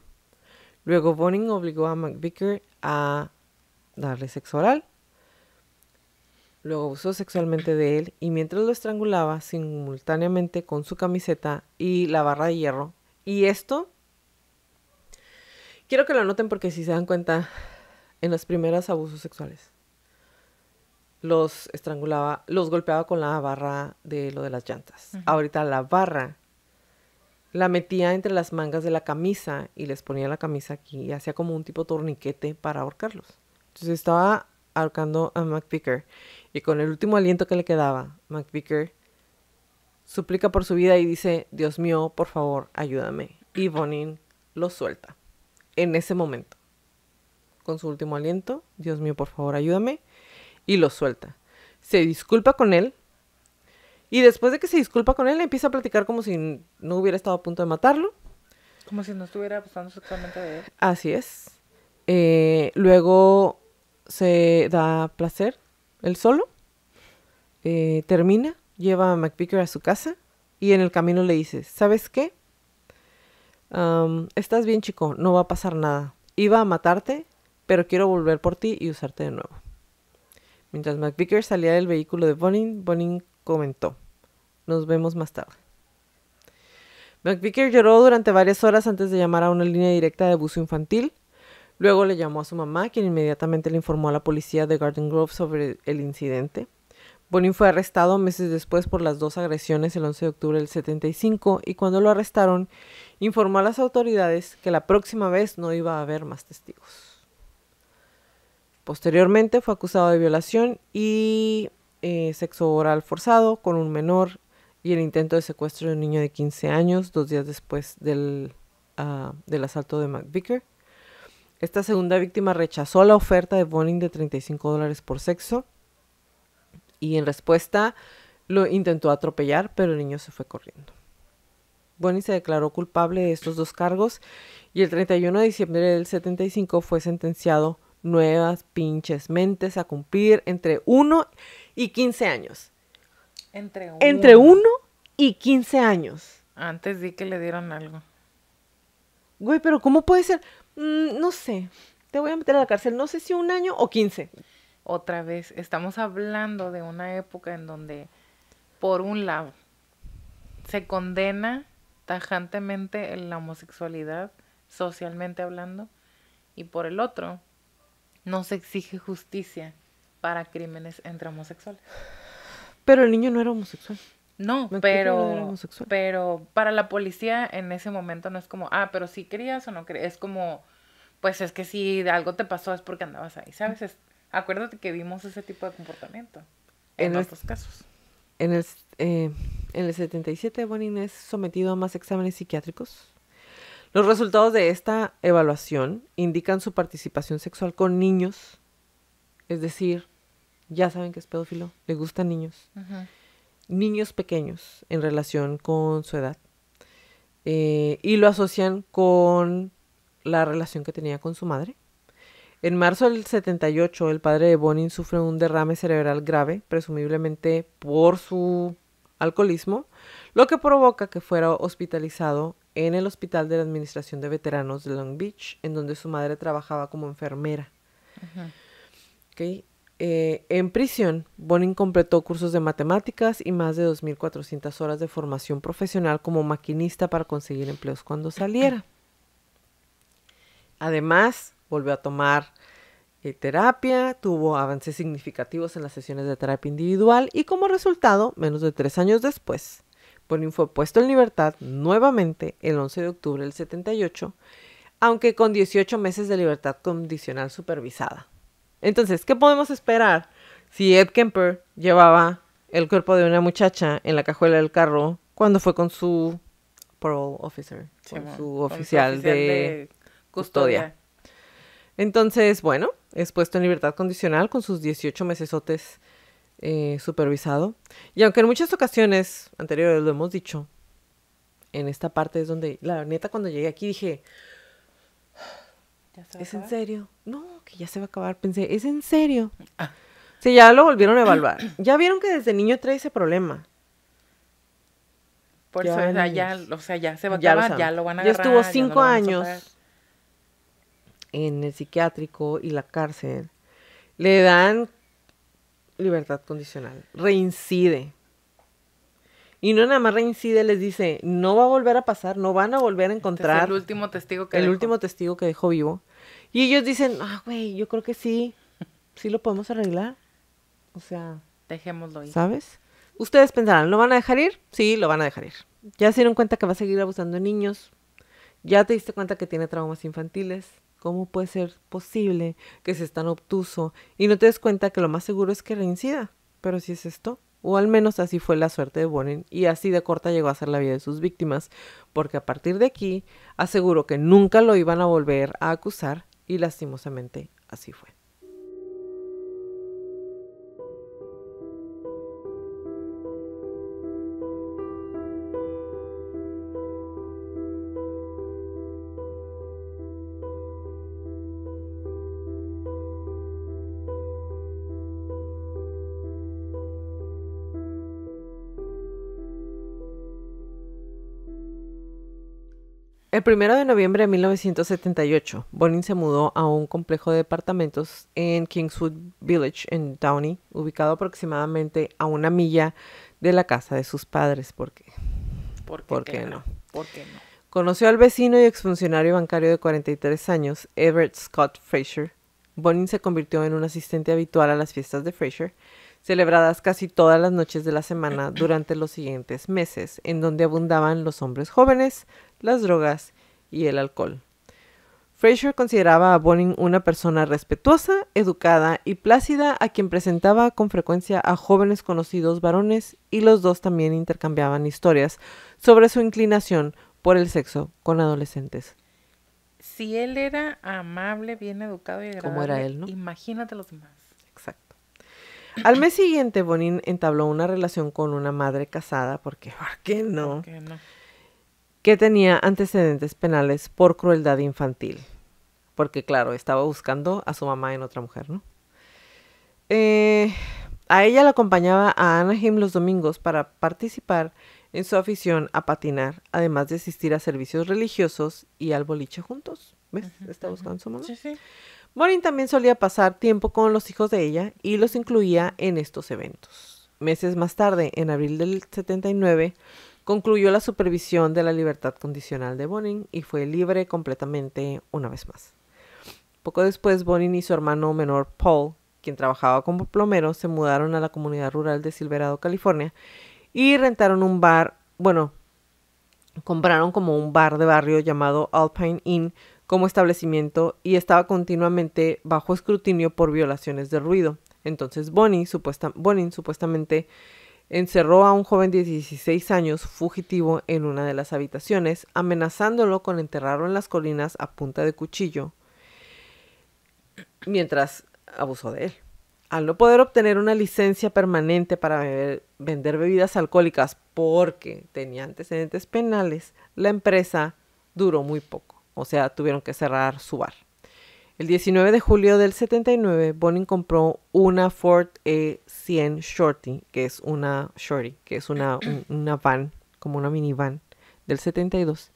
Luego Bonin obligó a McVicker a darle sexo oral. Luego abusó sexualmente de él y mientras lo estrangulaba simultáneamente con su camiseta y la barra de hierro. Y esto, quiero que lo anoten porque si se dan cuenta, en los primeros abusos sexuales los estrangulaba, los golpeaba con la barra de lo de las llantas. Ahorita la barra la metía entre las mangas de la camisa y les ponía la camisa aquí y hacía como un tipo torniquete para ahorcarlos. Entonces estaba ahorcando a McVicker y con el último aliento que le quedaba, McVicker suplica por su vida y dice, Dios mío, por favor, ayúdame. Y Bonin lo suelta en ese momento. Con su último aliento, Dios mío, por favor, ayúdame y lo suelta. Se disculpa con él y después de que se disculpa con él empieza a platicar como si no hubiera estado a punto de matarlo. Como si no estuviera sexualmente de él. Así es. Eh, luego se da placer él solo. Eh, termina, lleva a McPicker a su casa y en el camino le dice, ¿sabes qué? estás bien chico, no va a pasar nada. Iba a matarte, pero quiero volver por ti y usarte de nuevo. Mientras McVicker salía del vehículo de Bonin, Bonin comentó, nos vemos más tarde. McVicker lloró durante varias horas antes de llamar a una línea directa de abuso infantil. Luego le llamó a su mamá, quien inmediatamente le informó a la policía de Garden Grove sobre el incidente. Bonin fue arrestado meses después por las dos agresiones el 11 de octubre del 75 y cuando lo arrestaron informó a las autoridades que la próxima vez no iba a haber más testigos. Posteriormente fue acusado de violación y eh, sexo oral forzado con un menor y el intento de secuestro de un niño de 15 años dos días después del, ah, del asalto de McVicker. Esta segunda víctima rechazó la oferta de Boning de 35 dólares por sexo y en respuesta lo intentó atropellar, pero el niño se fue corriendo. Boning se declaró culpable de estos dos cargos y el 31 de diciembre del 75 fue sentenciado nuevas pinches mentes a cumplir entre 1 y 15 años. Entre 1 uno y 15 años. Antes di que le dieron algo. Güey, pero ¿cómo puede ser? Mm, no sé. Te voy a meter a la cárcel. No sé si un año o 15. Otra vez, estamos hablando de una época en donde, por un lado, se condena tajantemente la homosexualidad, socialmente hablando, y por el otro, no se exige justicia para crímenes entre homosexuales. Pero el niño no era homosexual. No, pero, pero para la policía en ese momento no es como, ah, pero si querías o no querías, es como, pues es que si algo te pasó es porque andabas ahí, ¿sabes? acuérdate que vimos ese tipo de comportamiento en, estos casos. En el, eh, en el 77, Bonin es sometido a más exámenes psiquiátricos los resultados de esta evaluación indican su participación sexual con niños, es decir, ya saben que es pedófilo, le gustan niños, niños pequeños en relación con su edad, eh, y lo asocian con la relación que tenía con su madre. En marzo del 78, el padre de Bonin sufre un derrame cerebral grave, presumiblemente por su alcoholismo, lo que provoca que fuera hospitalizado en el Hospital de la Administración de Veteranos de Long Beach, en donde su madre trabajaba como enfermera. Eh, en prisión, Bonin completó cursos de matemáticas y más de 2.400 horas de formación profesional como maquinista para conseguir empleos cuando saliera. Además, volvió a tomar eh, terapia, tuvo avances significativos en las sesiones de terapia individual y como resultado, menos de tres años después, Bonin fue puesto en libertad nuevamente el 11 de octubre del 78, aunque con 18 meses de libertad condicional supervisada. Entonces, ¿qué podemos esperar si Ed Kemper llevaba el cuerpo de una muchacha en la cajuela del carro cuando fue con su parole officer, con, su oficial de, custodia. Entonces, bueno, es puesto en libertad condicional con sus 18 mesesotes eh, supervisado. Y aunque en muchas ocasiones anteriores lo hemos dicho, en esta parte es donde, la neta, cuando llegué aquí dije, ¿es en serio? No, que ya se va a acabar. Pensé, ¿es en serio? Ah. ya lo volvieron a evaluar. ya vieron que desde niño trae ese problema. Por eso, ya, o sea, ya se va a acabar, ya lo van a agarrar. Ya estuvo cinco años en el psiquiátrico y la cárcel. Le dan libertad condicional. Reincide. Y no nada más reincide, les dice, no va a volver a pasar, no van a volver a este encontrar. el último testigo que dejó. vivo. Y ellos dicen, ah, güey, yo creo que sí, sí lo podemos arreglar. O sea... Dejémoslo ir. ¿Sabes? Ustedes pensarán, ¿lo van a dejar ir? Sí, lo van a dejar ir. Ya se dieron cuenta que va a seguir abusando de niños. Ya te diste cuenta que tiene traumas infantiles. ¿Cómo puede ser posible que seas tan obtuso y no te des cuenta que lo más seguro es que reincida? Pero si es esto, o al menos así fue la suerte de Bonin y así de corta llegó a ser la vida de sus víctimas, porque a partir de aquí aseguró que nunca lo iban a volver a acusar y lastimosamente así fue. El primero de noviembre de 1978, Bonin se mudó a un complejo de departamentos en Kingswood Village, en Downey, ubicado aproximadamente a una milla de la casa de sus padres, ¿Por qué, ¿Por qué no? ¿Por qué no? Conoció al vecino y exfuncionario bancario de 43 años, Everett Scott Fraser. Bonin se convirtió en un asistente habitual a las fiestas de Fraser celebradas casi todas las noches de la semana durante los siguientes meses, en donde abundaban los hombres jóvenes, las drogas y el alcohol. Fraser consideraba a Boning una persona respetuosa, educada y plácida a quien presentaba con frecuencia a jóvenes conocidos varones y los dos también intercambiaban historias sobre su inclinación por el sexo con adolescentes. Si él era amable, bien educado y agradable, imagínate los demás. Al mes siguiente, Bonin entabló una relación con una madre casada, porque ¿por qué no? Que tenía antecedentes penales por crueldad infantil. Porque, claro, estaba buscando a su mamá en otra mujer, ¿no? Eh, a ella la acompañaba a Anaheim los domingos para participar en su afición a patinar, además de asistir a servicios religiosos y al boliche juntos. ¿Ves? Está buscando su mamá. Sí, sí. Bonin también solía pasar tiempo con los hijos de ella y los incluía en estos eventos. Meses más tarde, en abril del 79, concluyó la supervisión de la libertad condicional de Bonin y fue libre completamente una vez más. Poco después, Bonin y su hermano menor Paul, quien trabajaba como plomero, se mudaron a la comunidad rural de Silverado, California, y rentaron un bar, bueno, compraron como un bar de barrio llamado Alpine Inn, como establecimiento y estaba continuamente bajo escrutinio por violaciones de ruido. Entonces Bonin supuestamente encerró a un joven de 16 años fugitivo en una de las habitaciones, amenazándolo con enterrarlo en las colinas a punta de cuchillo, mientras abusó de él. Al no poder obtener una licencia permanente para vender bebidas alcohólicas porque tenía antecedentes penales, la empresa duró muy poco o sea, tuvieron que cerrar su bar. El 19 de julio del 79, Bonin compró una Ford E100 Shorty, que es una Shorty, que es una, una van, como una minivan del 72,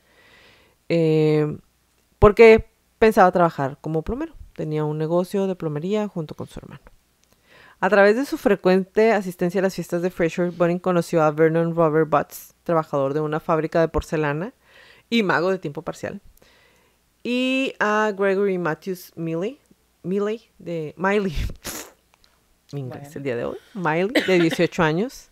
eh, porque pensaba trabajar como plomero. Tenía un negocio de plomería junto con su hermano. A través de su frecuente asistencia a las fiestas de Freshers, Bonin conoció a Vernon Robert Butts, trabajador de una fábrica de porcelana y mago de tiempo parcial, y a Gregory Matthews Milley, Milley de Miley, inglés el día de hoy, Miley, de 18 años.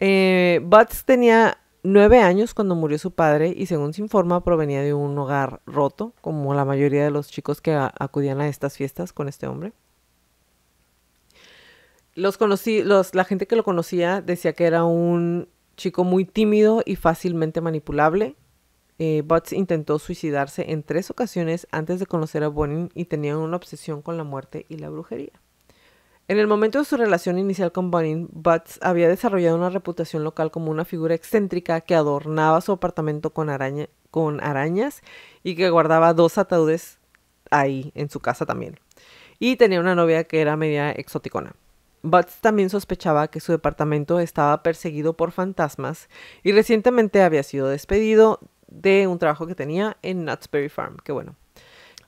Eh, Butts tenía 9 años cuando murió su padre y según se informa provenía de un hogar roto, como la mayoría de los chicos que acudían a estas fiestas con este hombre. Los conocí, los, la gente que lo conocía decía que era un chico muy tímido y fácilmente manipulable, eh, Butts intentó suicidarse en tres ocasiones antes de conocer a Bonin y tenía una obsesión con la muerte y la brujería. En el momento de su relación inicial con Bonin, Butts había desarrollado una reputación local como una figura excéntrica que adornaba su apartamento con, arañas y que guardaba dos ataúdes ahí, en su casa también. Y tenía una novia que era media exoticona. Butts también sospechaba que su departamento estaba perseguido por fantasmas y recientemente había sido despedido de un trabajo que tenía en Knott's Farm, que bueno.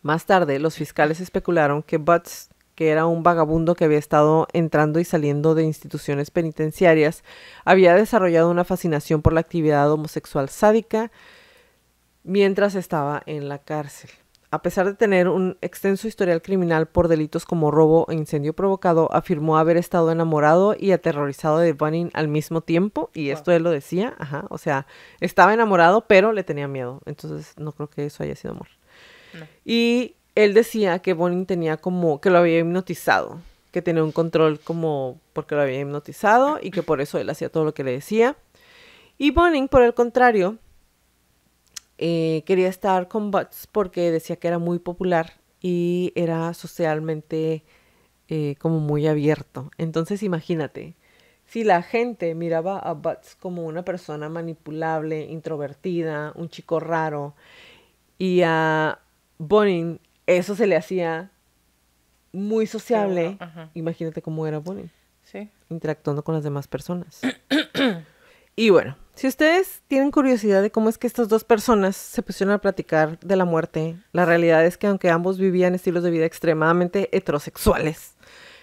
Más tarde, los fiscales especularon que Butts, que era un vagabundo que había estado entrando y saliendo de instituciones penitenciarias, había desarrollado una fascinación por la actividad homosexual sádica mientras estaba en la cárcel a pesar de tener un extenso historial criminal por delitos como robo e incendio provocado, afirmó haber estado enamorado y aterrorizado de Bonin al mismo tiempo, y esto él lo decía, ajá, o sea, estaba enamorado, pero le tenía miedo, entonces no creo que eso haya sido amor. Y él decía que Bonin tenía como, que lo había hipnotizado, que tenía un control como porque lo había hipnotizado y que por eso él hacía todo lo que le decía. Y Bonin, por el contrario, eh, quería estar con Butts porque decía que era muy popular y era socialmente eh, como muy abierto. Entonces imagínate, si la gente miraba a Butts como una persona manipulable, introvertida, un chico raro, y a Bonin eso se le hacía muy sociable, imagínate cómo era Bonin. Interactuando con las demás personas. y bueno, si ustedes tienen curiosidad de cómo es que estas dos personas se pusieron a platicar de la muerte, la realidad es que aunque ambos vivían estilos de vida extremadamente heterosexuales,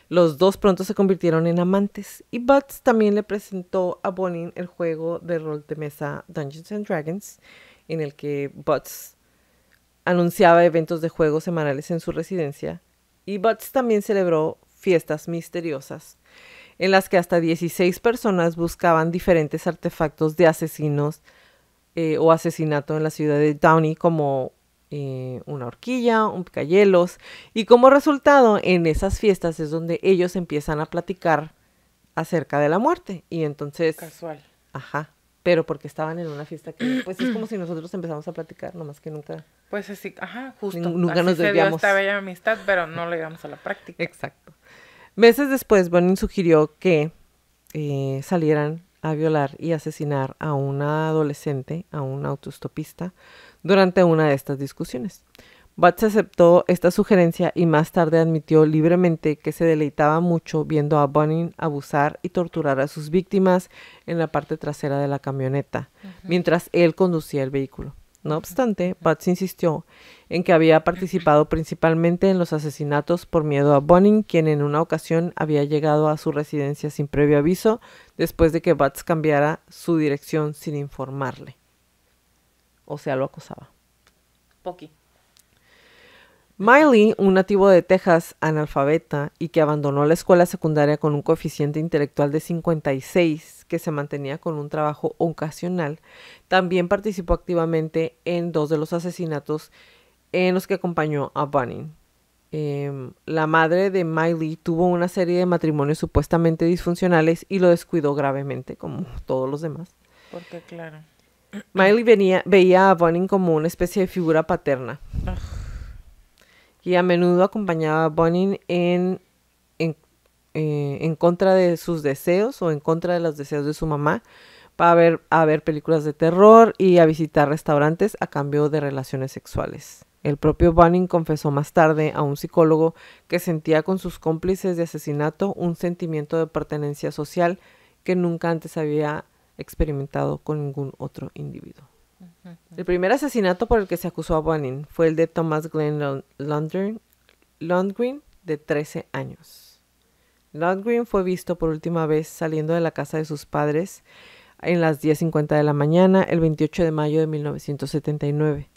los dos pronto se convirtieron en amantes. Y Butts también le presentó a Bonin el juego de rol de mesa Dungeons and Dragons, en el que Butts anunciaba eventos de juegos semanales en su residencia. Y Butts también celebró fiestas misteriosas en las que hasta 16 personas buscaban diferentes artefactos de asesinos eh, o asesinato en la ciudad de Downey como eh, una horquilla, un picayelos y como resultado en esas fiestas es donde ellos empiezan a platicar acerca de la muerte y entonces casual. Ajá, pero porque estaban en una fiesta que pues es como si nosotros empezamos a platicar, nomás que nunca pues así, ajá, justo. Nunca así nos se dio esta bella amistad, pero no le llegamos a la práctica. Exacto. Meses después, Bonin sugirió que eh, salieran a violar y asesinar a una adolescente, a un autostopista, durante una de estas discusiones. Batts aceptó esta sugerencia y más tarde admitió libremente que se deleitaba mucho viendo a Bunning abusar y torturar a sus víctimas en la parte trasera de la camioneta, mientras él conducía el vehículo. No obstante, Batts insistió en que había participado principalmente en los asesinatos por miedo a Boning, quien en una ocasión había llegado a su residencia sin previo aviso después de que Batts cambiara su dirección sin informarle. O sea, lo acosaba. Pocky. Miley, un nativo de Texas, analfabeta y que abandonó la escuela secundaria con un coeficiente intelectual de 56, que se mantenía con un trabajo ocasional, también participó activamente en dos de los asesinatos en los que acompañó a Bunning. Em, la madre de Miley tuvo una serie de matrimonios supuestamente disfuncionales y lo descuidó gravemente, como todos los demás. Porque claro. Miley venía, veía a Bunning como una especie de figura paterna. Y a menudo acompañaba a Bunning en eh, en contra de sus deseos o en contra de los deseos de su mamá para ver, a ver películas de terror y a visitar restaurantes a cambio de relaciones sexuales. El propio Banning confesó más tarde a un psicólogo que sentía con sus cómplices de asesinato un sentimiento de pertenencia social que nunca antes había experimentado con ningún otro individuo. El primer asesinato por el que se acusó a Banning fue el de Thomas Glenn Lundgren, de 13 años. Nutgreen fue visto por última vez saliendo de la casa de sus padres en las 10.50 de la mañana el 28 de mayo de 1979.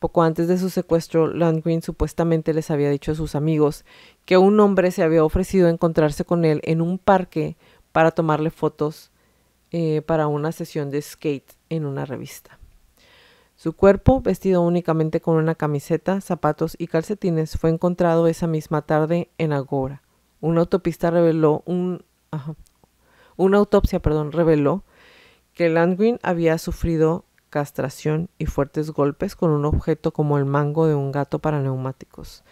Poco antes de su secuestro, Landgreen supuestamente les había dicho a sus amigos que un hombre se había ofrecido a encontrarse con él en un parque para tomarle fotos eh, para una sesión de skate en una revista. Su cuerpo, vestido únicamente con una camiseta, zapatos y calcetines, fue encontrado esa misma tarde en Agora, una autopista reveló un, una autopsia, perdón, reveló que Landwin había sufrido castración y fuertes golpes con un objeto como el mango de un gato para neumáticos.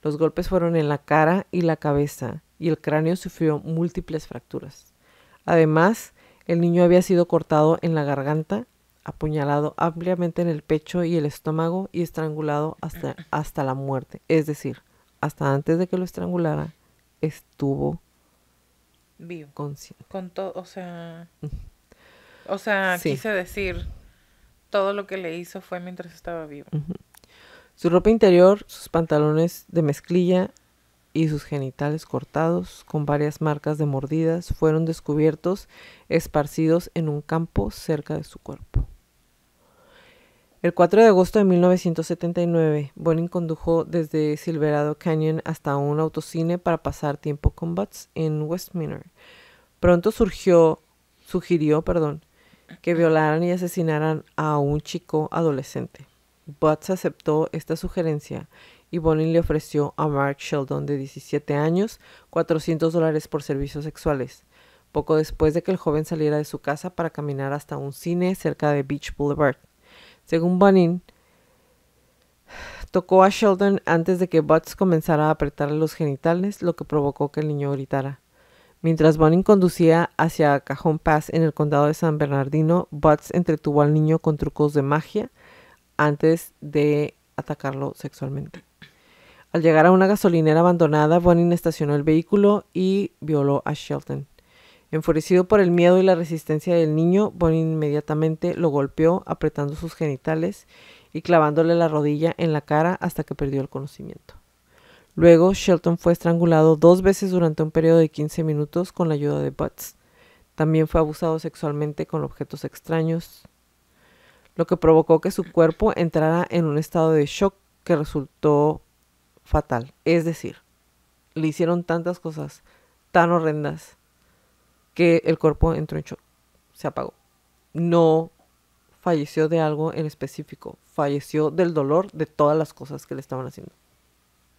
Los golpes fueron en la cara y la cabeza y el cráneo sufrió múltiples fracturas. Además, el niño había sido cortado en la garganta, apuñalado ampliamente en el pecho y el estómago y estrangulado hasta, hasta la muerte, es decir, hasta antes de que lo estrangulara, estuvo vivo. Con todo, o sea, o sea, quise decir, todo lo que le hizo fue mientras estaba vivo. Su ropa interior, sus pantalones de mezclilla y sus genitales cortados con varias marcas de mordidas fueron descubiertos esparcidos en un campo cerca de su cuerpo. El 4 de agosto de 1979, Bonin condujo desde Silverado Canyon hasta un autocine para pasar tiempo con Butts en Westminster. Pronto surgió, sugirió, perdón, que violaran y asesinaran a un chico adolescente. Butts aceptó esta sugerencia y Bonin le ofreció a Mark Sheldon, de 17 años, 400 dólares por servicios sexuales, poco después de que el joven saliera de su casa para caminar hasta un cine cerca de Beach Boulevard. Según Bunning, tocó a Sheldon antes de que Butts comenzara a apretarle los genitales, lo que provocó que el niño gritara. Mientras Bunning conducía hacia Cajón Pass en el condado de San Bernardino, Butts entretuvo al niño con trucos de magia antes de atacarlo sexualmente. Al llegar a una gasolinera abandonada, Bonin estacionó el vehículo y violó a Sheldon. Enfurecido por el miedo y la resistencia del niño, Bonnie inmediatamente lo golpeó, apretando sus genitales y clavándole la rodilla en la cara hasta que perdió el conocimiento. Luego, Shelton fue estrangulado dos veces durante un periodo de 15 minutos con la ayuda de Butts. También fue abusado sexualmente con objetos extraños, lo que provocó que su cuerpo entrara en un estado de shock que resultó fatal. Es decir, le hicieron tantas cosas tan horrendas que el cuerpo entró en shock, se apagó. No falleció de algo en específico, falleció del dolor de todas las cosas que le estaban haciendo.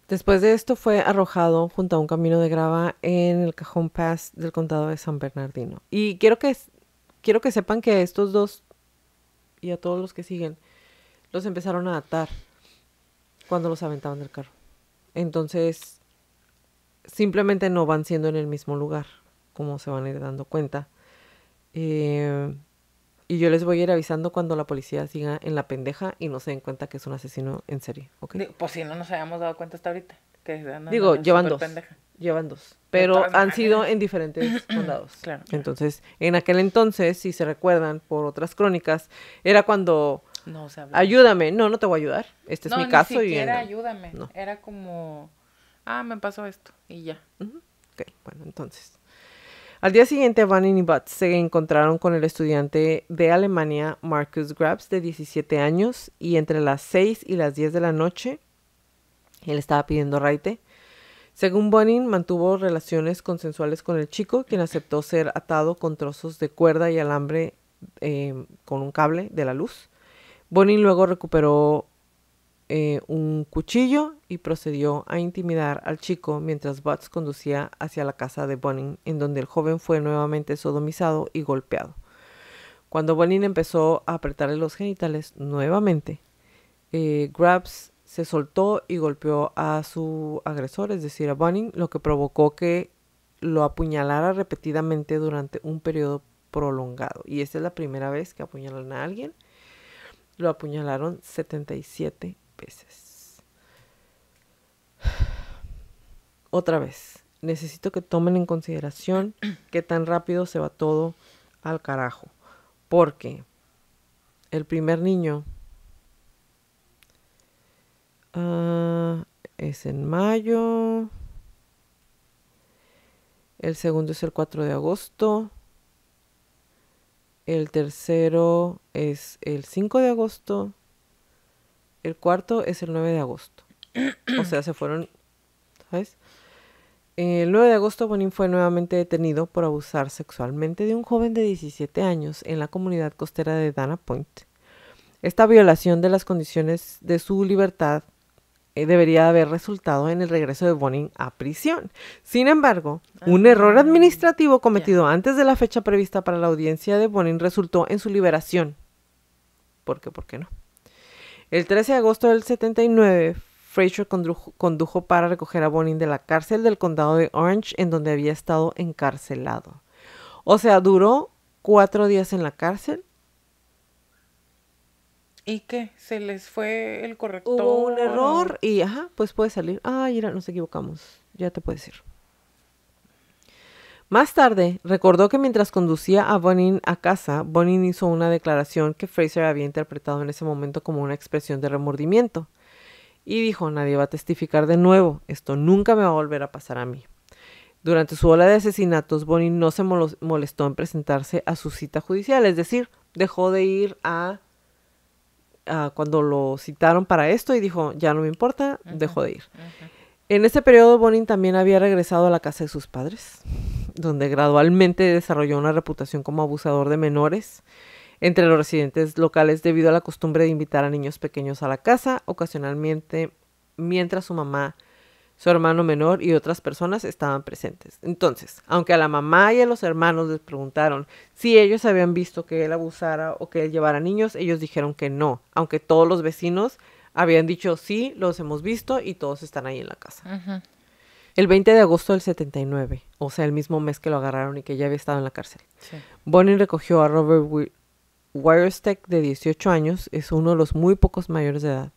Después de esto fue arrojado junto a un camino de grava en el cajón Pass del condado de San Bernardino. Y quiero que, quiero que sepan que estos dos y a todos los que siguen los empezaron a atar cuando los aventaban del carro. Entonces, simplemente no van siendo en el mismo lugar cómo se van a ir dando cuenta. Eh, y yo les voy a ir avisando cuando la policía siga en la pendeja y no se den cuenta que es un asesino en serie. ¿okay? Digo, pues si no nos habíamos dado cuenta hasta ahorita. Que Digo, llevan dos. Pendeja. Llevan dos. Pero han sido en diferentes condados. Claro. Entonces, en aquel entonces, si se recuerdan por otras crónicas, era cuando. No, se Ayúdame. No, no te voy a ayudar. Este es mi caso. y ayúdame. Era como. Ah, me pasó esto. Y ya. Ok, bueno, entonces. Al día siguiente, Bonin y Butts se encontraron con el estudiante de Alemania, Marcus Grabs, de 17 años, y entre las 6 y las 10 de la noche, él estaba pidiendo raite. Según Bonin, mantuvo relaciones consensuales con el chico, quien aceptó ser atado con trozos de cuerda y alambre eh, con un cable de la luz. Bonin luego recuperó eh, un cuchillo y procedió a intimidar al chico mientras Butts conducía hacia la casa de Bonin, en donde el joven fue nuevamente sodomizado y golpeado. Cuando Bonin empezó a apretarle los genitales nuevamente, eh, Grabs se soltó y golpeó a su agresor, es decir, a Bonin, lo que provocó que lo apuñalara repetidamente durante un periodo prolongado. Y esta es la primera vez que apuñalan a alguien. Lo apuñalaron 77 peces. Otra vez, necesito que tomen en consideración que tan rápido se va todo al carajo. Porque el primer niño ah, es en mayo. El segundo es el 4 de agosto. El tercero es el 5 de agosto. El cuarto es el 9 de agosto. o sea, se fueron, ¿sabes? Eh, el 9 de agosto, Bonin fue nuevamente detenido por abusar sexualmente de un joven de 17 años en la comunidad costera de Dana Point. Esta violación de las condiciones de su libertad eh, debería haber resultado en el regreso de Bonin a prisión. Sin embargo, un ah. error administrativo cometido antes de la fecha prevista para la audiencia de Bonin resultó en su liberación. ¿Por qué? ¿Por qué no? El 13 de agosto del 79, Fraser condujo, condujo para recoger a Bonin de la cárcel del condado de Orange, en donde había estado encarcelado. O sea, duró cuatro días en la cárcel. ¿Y qué? ¿Se les fue el corrector? Hubo un error y, ajá, pues puede salir. Ah, mira, nos equivocamos. Ya te puedes ir. Más tarde, recordó que mientras conducía a Bonin a casa, Bonin hizo una declaración que Fraser había interpretado en ese momento como una expresión de remordimiento. Y dijo, nadie va a testificar de nuevo, esto nunca me va a volver a pasar a mí. Durante su ola de asesinatos, Bonin no se molestó en presentarse a su cita judicial, es decir, dejó de ir a, cuando lo citaron para esto y dijo, ya no me importa, dejó de ir. En ese periodo, Bonin también había regresado a la casa de sus padres donde gradualmente desarrolló una reputación como abusador de menores entre los residentes locales debido a la costumbre de invitar a niños pequeños a la casa ocasionalmente mientras su mamá, su hermano menor y otras personas estaban presentes. Entonces, aunque a la mamá y a los hermanos les preguntaron si ellos habían visto que él abusara o que él llevara niños, ellos dijeron que no, aunque todos los vecinos habían dicho sí, los hemos visto y todos están ahí en la casa el 20 de agosto del 79, o sea, el mismo mes que lo agarraron y que ya había estado en la cárcel. Bonin recogió a Robert Wiresteck, de 18 años, es uno de los muy pocos mayores de edad,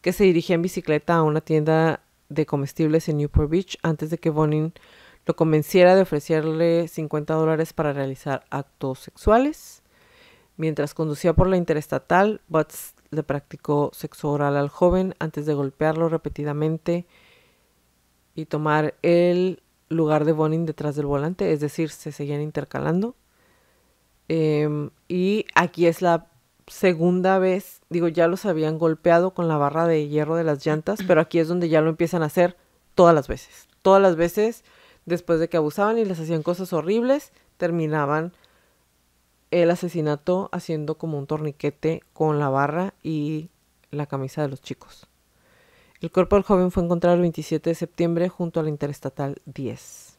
que se dirigía en bicicleta a una tienda de comestibles en Newport Beach antes de que Bonin lo convenciera de ofrecerle 50 dólares para realizar actos sexuales. Mientras conducía por la interestatal, Butts le practicó sexo oral al joven antes de golpearlo repetidamente y tomar el lugar de Bonin detrás del volante, es decir, se seguían intercalando. Em, y aquí es la segunda vez, digo, ya los habían golpeado con la barra de hierro de las llantas, pero aquí es donde ya lo empiezan a hacer todas las veces. Todas las veces, después de que abusaban y les hacían cosas horribles, terminaban el asesinato haciendo como un torniquete con la barra y la camisa de los chicos. El cuerpo del joven fue encontrado el 27 de septiembre junto a la Interestatal 10.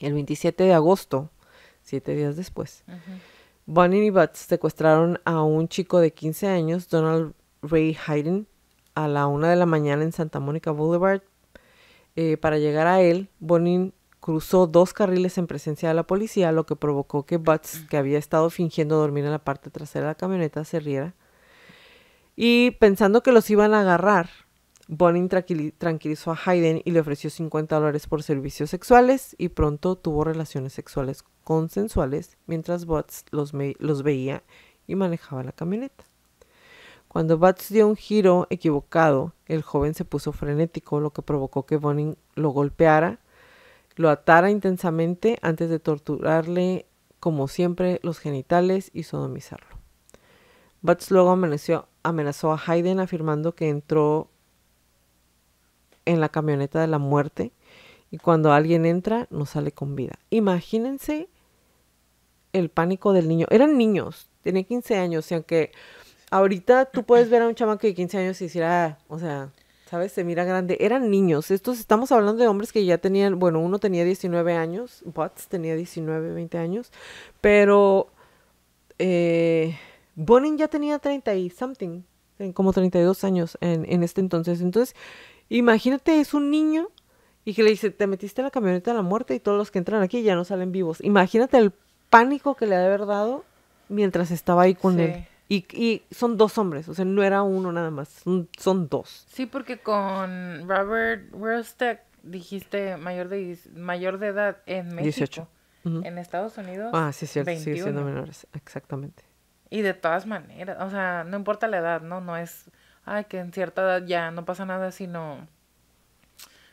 El 27 de agosto, siete días después, Bonin y Butts secuestraron a un chico de 15 años, Donald Ray Hayden, a la una de la mañana en Santa Mónica Boulevard. Eh, para llegar a él, Bonin cruzó dos carriles en presencia de la policía, lo que provocó que Butts, que había estado fingiendo dormir en la parte trasera de la camioneta, se riera y pensando que los iban a agarrar, Bonin tranquilizó a Hayden y le ofreció 50 dólares por servicios sexuales y pronto tuvo relaciones sexuales consensuales mientras Butts los, los veía y manejaba la camioneta. Cuando Butts dio un giro equivocado, el joven se puso frenético, lo que provocó que Bonin lo golpeara, lo atara intensamente antes de torturarle, como siempre, los genitales y sodomizarlo. Butts luego amaneció amenazó a Hayden afirmando que entró en la camioneta de la muerte y cuando alguien entra no sale con vida. Imagínense el pánico del niño. Eran niños, tenía 15 años y aunque ahorita tú puedes ver a un chamaco de 15 años y decir, ah, o sea, ¿sabes? Se mira grande. Eran niños. Estos estamos hablando de hombres que ya tenían, bueno, uno tenía 19 años, watts tenía 19, 20 años, pero eh, Bonin ya tenía 30 y something, como 32 años en, en este entonces. Entonces, imagínate, es un niño y que le dice, te metiste en la camioneta de la muerte y todos los que entran aquí ya no salen vivos. Imagínate el pánico que le ha de haber dado mientras estaba ahí con él. Y, son dos hombres, o sea, no era uno nada más, son, dos. Sí, porque con Robert Rostek dijiste mayor de, mayor de edad en México. En Estados Unidos. Ah, sí, sí, cierto, siendo menores, exactamente. Y de todas maneras, o sea, no importa la edad, ¿no? No es, ay, que en cierta edad ya no pasa nada, sino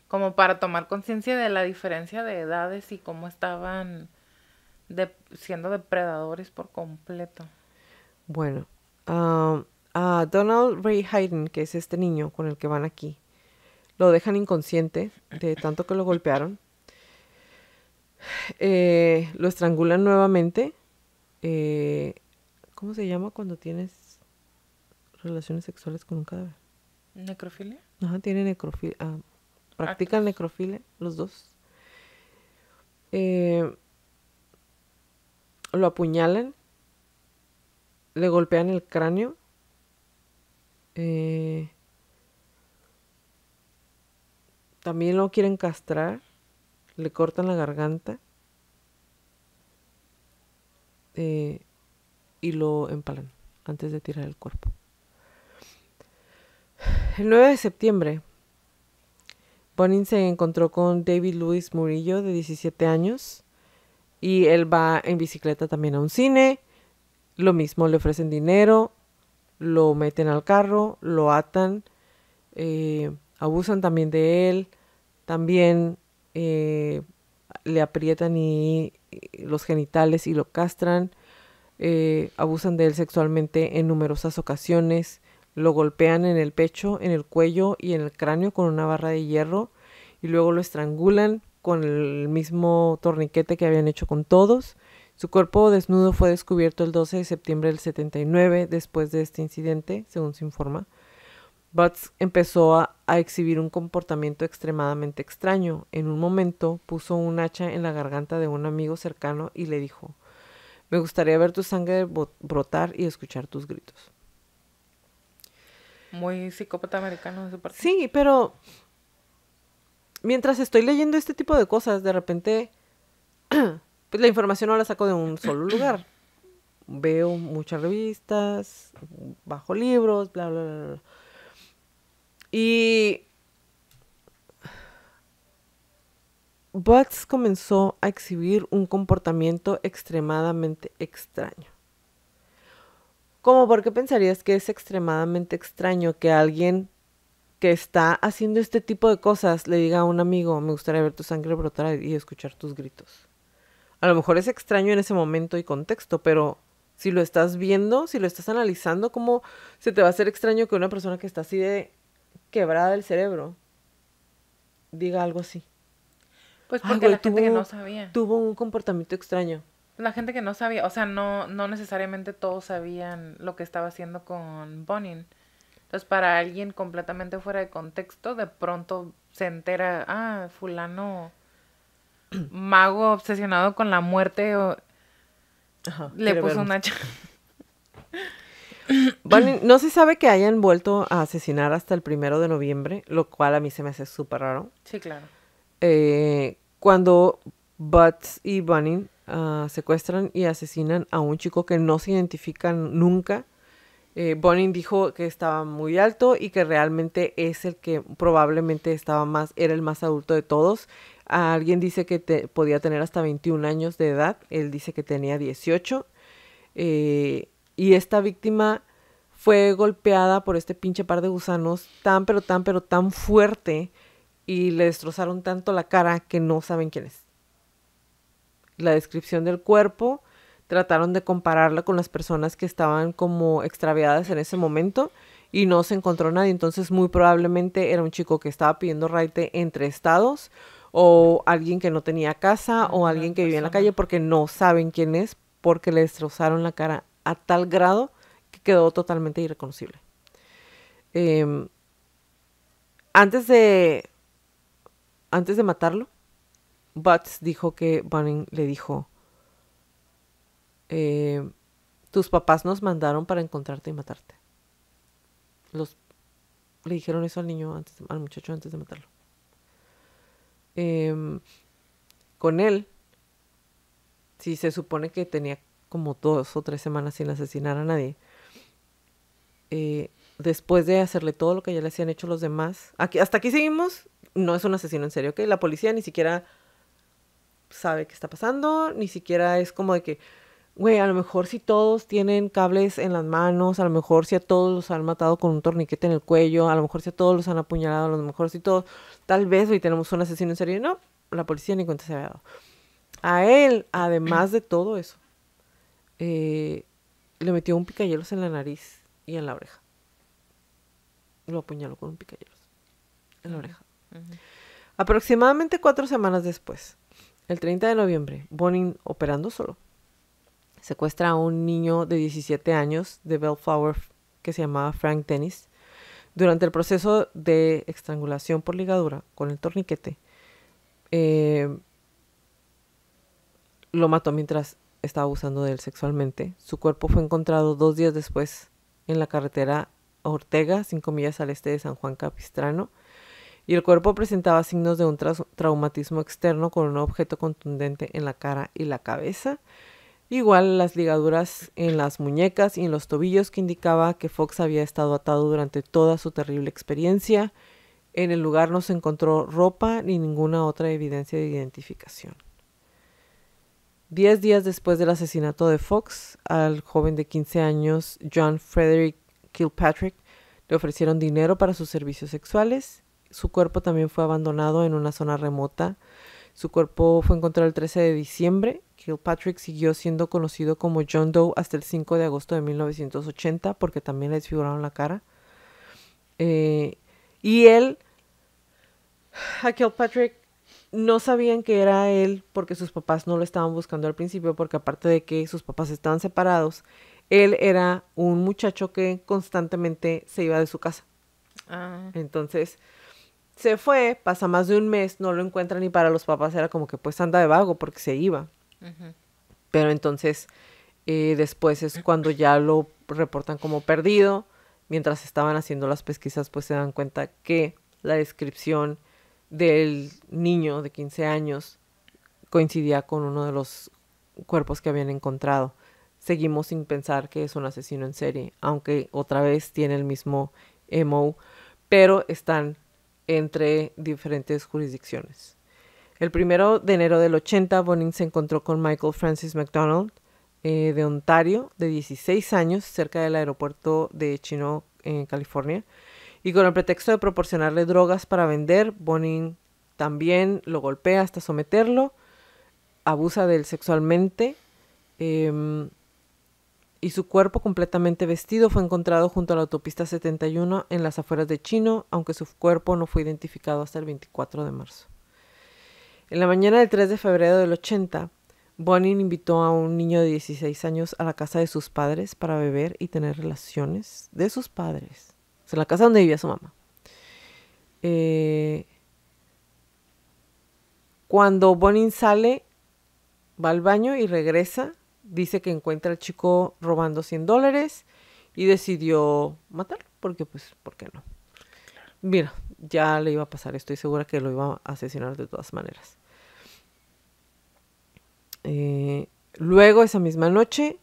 como para tomar conciencia de la diferencia de edades y cómo estaban siendo depredadores por completo. Bueno, ah, a Donald Ray Hayden, que es este niño con el que van aquí, lo dejan inconsciente de tanto que lo golpearon. Eh, lo estrangulan nuevamente. Eh, ¿Cómo se llama cuando tienes relaciones sexuales con un cadáver? ¿Necrofilia? Ajá, tiene necrofilia. Ah, practican necrofilia los dos. Eh, lo apuñalan, le golpean el cráneo. Eh, también lo quieren castrar, le cortan la garganta. Eh, y lo empalan antes de tirar el cuerpo. El 9 de septiembre, Bonin se encontró con David Luis Murillo, de 17 años, y él va en bicicleta también a un cine. Lo mismo, le ofrecen dinero, lo meten al carro, lo atan, eh, abusan también de él, también eh, le aprietan y los genitales y lo castran. Eh, abusan de él sexualmente en numerosas ocasiones, lo golpean en el pecho, en el cuello y en el cráneo con una barra de hierro y luego lo estrangulan con el mismo torniquete que habían hecho con todos. Su cuerpo desnudo fue descubierto el 12 de septiembre del 79 después de este incidente, según se informa. Butts empezó a, exhibir un comportamiento extremadamente extraño. En un momento puso un hacha en la garganta de un amigo cercano y le dijo me gustaría ver tu sangre brotar y escuchar tus gritos. Muy psicópata americano de su parte. Sí, pero mientras estoy leyendo este tipo de cosas, de repente pues la información no la saco de un solo lugar. Veo muchas revistas, bajo libros, bla, bla, bla. Y box comenzó a exhibir un comportamiento extremadamente extraño. ¿Cómo por qué pensarías que es extremadamente extraño que alguien que está haciendo este tipo de cosas le diga a un amigo, me gustaría ver tu sangre brotar y escuchar tus gritos? A lo mejor es extraño en ese momento y contexto, pero si lo estás viendo, si lo estás analizando, ¿cómo se te va a hacer extraño que una persona que está así de quebrada del cerebro diga algo así? Pues porque la gente que no sabía. Tuvo un comportamiento extraño. La gente que no sabía, o sea, no, no necesariamente todos sabían lo que estaba haciendo con Bonin. Entonces, para alguien completamente fuera de contexto, de pronto se entera, ah, fulano, mago obsesionado con la muerte, le puso una un no se sabe que hayan vuelto a asesinar hasta el primero de noviembre, lo cual a mí se me hace súper raro. Sí, claro. Eh, cuando Butts y Bunning ah, secuestran y asesinan a un chico que no se identifican nunca, eh, dijo que estaba muy alto y que realmente es el que probablemente estaba más, era el más adulto de todos. Alguien dice que podía tener hasta 21 años de edad, él dice que tenía 18. Eh, y esta víctima fue golpeada por este pinche par de gusanos tan, pero tan, pero tan fuerte y le destrozaron tanto la cara que no saben quién es. La descripción del cuerpo trataron de compararla con las personas que estaban como extraviadas en ese momento y no se encontró nadie. Entonces muy probablemente era un chico que estaba pidiendo raite entre estados o alguien que no tenía casa o alguien que vivía en la calle porque no saben quién es porque le destrozaron la cara a tal grado que quedó totalmente irreconocible. Em, antes de antes de matarlo, Butts dijo que Bunning le dijo, eh, tus papás nos mandaron para encontrarte y matarte. Los, le dijeron eso al niño, antes, al muchacho antes de matarlo. Em, con él, si se supone que tenía como dos o tres semanas sin asesinar a nadie, eh, después de hacerle todo lo que ya le hacían hecho los demás. Aquí, hasta aquí seguimos no es un asesino en serio, ¿ok? la policía ni siquiera sabe qué está pasando, ni siquiera es como de que, güey, a lo mejor si todos tienen cables en las manos, a lo mejor si a todos los han matado con un torniquete en el cuello, a lo mejor si a todos los han apuñalado, a lo mejor si todos, tal vez hoy tenemos un asesino en serio, no, la policía ni cuenta se había dado. A él, además de todo eso, eh, le metió un picayelos en la nariz y en la oreja. Lo apuñaló con un picayelos en la oreja. Aproximadamente cuatro semanas después, el 30 de noviembre, Bonin, operando solo, secuestra a un niño de 17 años de Bellflower que se llamaba Frank Dennis. Durante el proceso de estrangulación por ligadura con el torniquete, eh, lo mató mientras estaba abusando de él sexualmente. Su cuerpo fue encontrado dos días después en la carretera Ortega, cinco millas al este de San Juan Capistrano, y el cuerpo presentaba signos de un traumatismo externo con un objeto contundente en la cara y la cabeza. Igual las ligaduras en las muñecas y en los tobillos que indicaba que Fox había estado atado durante toda su terrible experiencia. En el lugar no se encontró ropa ni ninguna otra evidencia de identificación. Diez días después del asesinato de Fox, al joven de 15 años John Frederick Kilpatrick le ofrecieron dinero para sus servicios sexuales su cuerpo también fue abandonado en una zona remota. Su cuerpo fue encontrado el 13 de diciembre. Kilpatrick siguió siendo conocido como John Doe hasta el 5 de agosto de 1980 porque también le desfiguraron la cara. Eh, y él, a Kilpatrick, no sabían que era él porque sus papás no lo estaban buscando al principio porque aparte de que sus papás estaban separados, él era un muchacho que constantemente se iba de su casa. Ah. Entonces, se fue, pasa más de un mes, no lo encuentran y para los papás era como que pues anda de vago porque se iba. Pero entonces eh, después es cuando ya lo reportan como perdido. Mientras estaban haciendo las pesquisas pues se dan cuenta que la descripción del niño de 15 años coincidía con uno de los cuerpos que habían encontrado. Seguimos sin pensar que es un asesino en serie, aunque otra vez tiene el mismo emo, pero están entre diferentes jurisdicciones. El primero de enero del 80, Bonin se encontró con Michael Francis McDonald eh, de Ontario, de 16 años, cerca del aeropuerto de Chino, en California. Y con el pretexto de proporcionarle drogas para vender, Bonin también lo golpea hasta someterlo, abusa de él sexualmente. Eh, y su cuerpo completamente vestido fue encontrado junto a la autopista 71 en las afueras de Chino, aunque su cuerpo no fue identificado hasta el 24 de marzo. En la mañana del 3 de febrero del 80, Bonin invitó a un niño de 16 años a la casa de sus padres para beber y tener relaciones de sus padres. O sea, la casa donde vivía su mamá. Eh, cuando Bonin sale, va al baño y regresa dice que encuentra al chico robando 100 dólares y decidió matarlo, porque pues, ¿por qué no? Mira, ya le iba a pasar, estoy segura que lo iba a asesinar de todas maneras. Eh, luego, esa misma noche,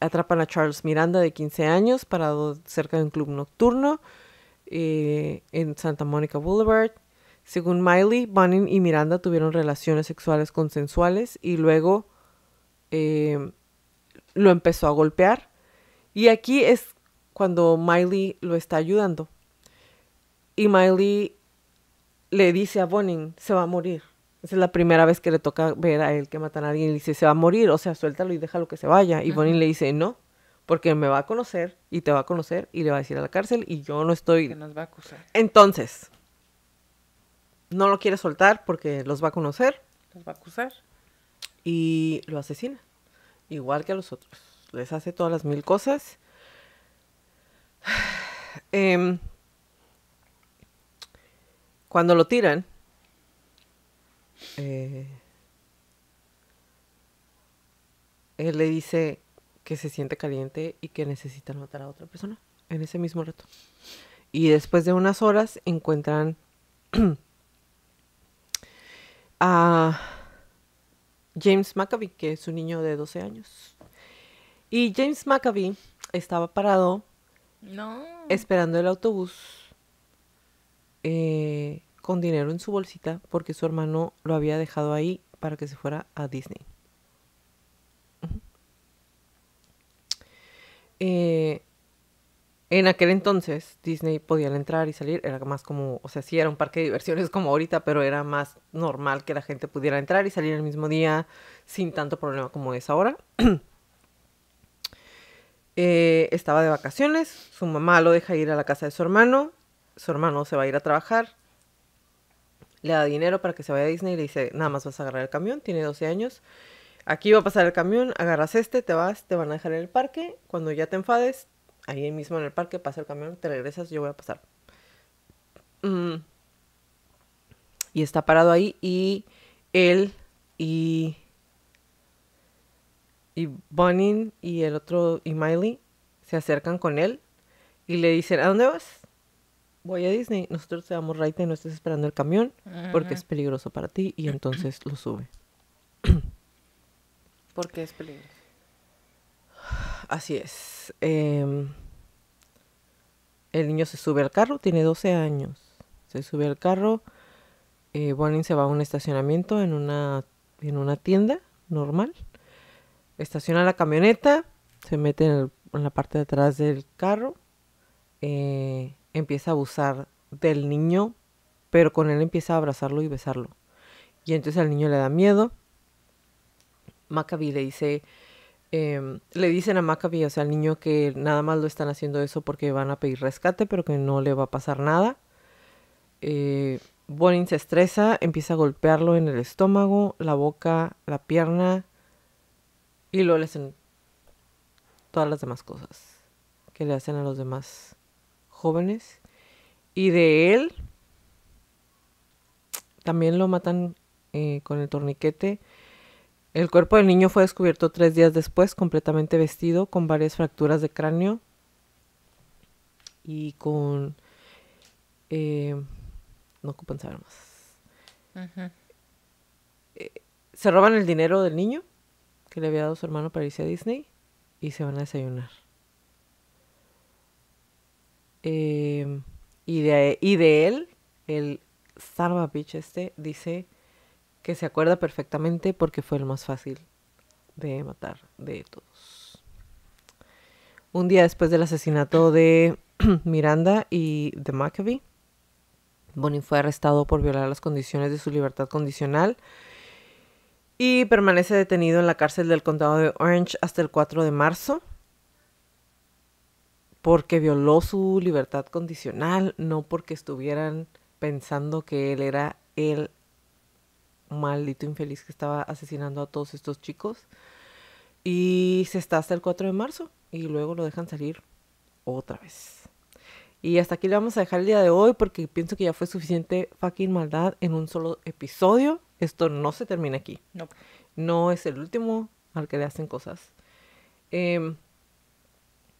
atrapan a Charles Miranda de 15 años parado cerca de un club nocturno eh, en Santa Monica Boulevard. Según Miley, Bunning y Miranda tuvieron relaciones sexuales consensuales y luego Em, lo empezó a golpear. Y aquí es cuando Miley lo está ayudando. Y Miley le dice a Bonin, se va a morir. Esa es la primera vez que le toca ver a él que matan a alguien y le dice, se va a morir, o sea, suéltalo y déjalo que se vaya. Y Bonin le dice, no, porque me va a conocer y te va a conocer y le va a decir a la cárcel y yo no estoy... Entonces, no lo quiere soltar porque los va a conocer. Los va a acusar y lo asesina, igual que a los otros. Les hace todas las mil cosas. Em, cuando lo tiran, eh, él le dice que se siente caliente y que necesitan matar a otra persona en ese mismo rato. Y después de unas horas encuentran a James McAvey, que es un niño de 12 años. Y James McAvey estaba parado esperando el autobús eh, con dinero en su bolsita porque su hermano lo había dejado ahí para que se fuera a Disney. En aquel entonces Disney podía entrar y salir, era más como, o sea, sí era un parque de diversiones como ahorita, pero era más normal que la gente pudiera entrar y salir el mismo día sin tanto problema como es ahora. Eh, estaba de vacaciones, su mamá lo deja ir a la casa de su hermano, su hermano se va a ir a trabajar, le da dinero para que se vaya a Disney y le dice, nada más vas a agarrar el camión, tiene 12 años, aquí va a pasar el camión, agarras este, te vas, te van a dejar en el parque, cuando ya te enfades, ahí mismo en el parque, pasa el camión, te regresas, yo voy a pasar. Mm. Y está parado ahí y él y y Bonin y el otro y Miley se acercan con él y le dicen, "¿A dónde vas?" Voy a Disney, nosotros te damos right y no estés esperando el camión porque es peligroso para ti y entonces lo sube. porque es peligroso? Así es. Em, el niño se sube al carro, tiene 12 años. Se sube al carro. Eh, se va a un estacionamiento en una, en una tienda normal. Estaciona la camioneta, se mete en, la parte de atrás del carro. Eh, empieza a abusar del niño, pero con él empieza a abrazarlo y besarlo. Y entonces al niño le da miedo. Maccabi le dice Em, le dicen a Maccabi, o sea, al niño que nada más lo están haciendo eso porque van a pedir rescate, pero que no le va a pasar nada. Eh, Bonin se estresa, empieza a golpearlo en el estómago, la boca, la pierna y luego le hacen todas las demás cosas que le hacen a los demás jóvenes. Y de él también lo matan eh, con el torniquete el cuerpo del niño fue descubierto tres días después, completamente vestido, con varias fracturas de cráneo y con... Eh, no ocupan saber más. Eh, se roban el dinero del niño que le había dado su hermano para irse a Disney y se van a desayunar. Eh, y, de, él, el Starbucks Beach este, dice que se acuerda perfectamente porque fue el más fácil de matar de todos. Un día después del asesinato de Miranda y de McAfee, Bonin fue arrestado por violar las condiciones de su libertad condicional y permanece detenido en la cárcel del condado de Orange hasta el 4 de marzo porque violó su libertad condicional, no porque estuvieran pensando que él era el maldito infeliz que estaba asesinando a todos estos chicos. Y se está hasta el 4 de marzo y luego lo dejan salir otra vez. Y hasta aquí le vamos a dejar el día de hoy porque pienso que ya fue suficiente fucking maldad en un solo episodio. Esto no se termina aquí. No. No es el último al que le hacen cosas. Em,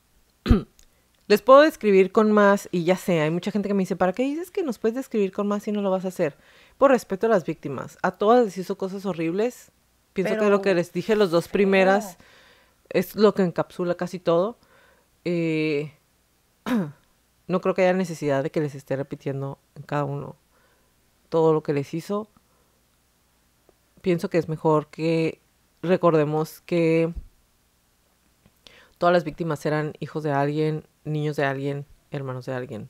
les puedo describir con más y ya sé, hay mucha gente que me dice, ¿para qué dices que nos puedes describir con más si no lo vas a hacer? por respeto a las víctimas. A todas les hizo cosas horribles. Pienso que lo que les dije, los dos primeras, es lo que encapsula casi todo. Eh, no creo que haya necesidad de que les esté repitiendo en cada uno todo lo que les hizo. Pienso que es mejor que recordemos que todas las víctimas eran hijos de alguien, niños de alguien, hermanos de alguien.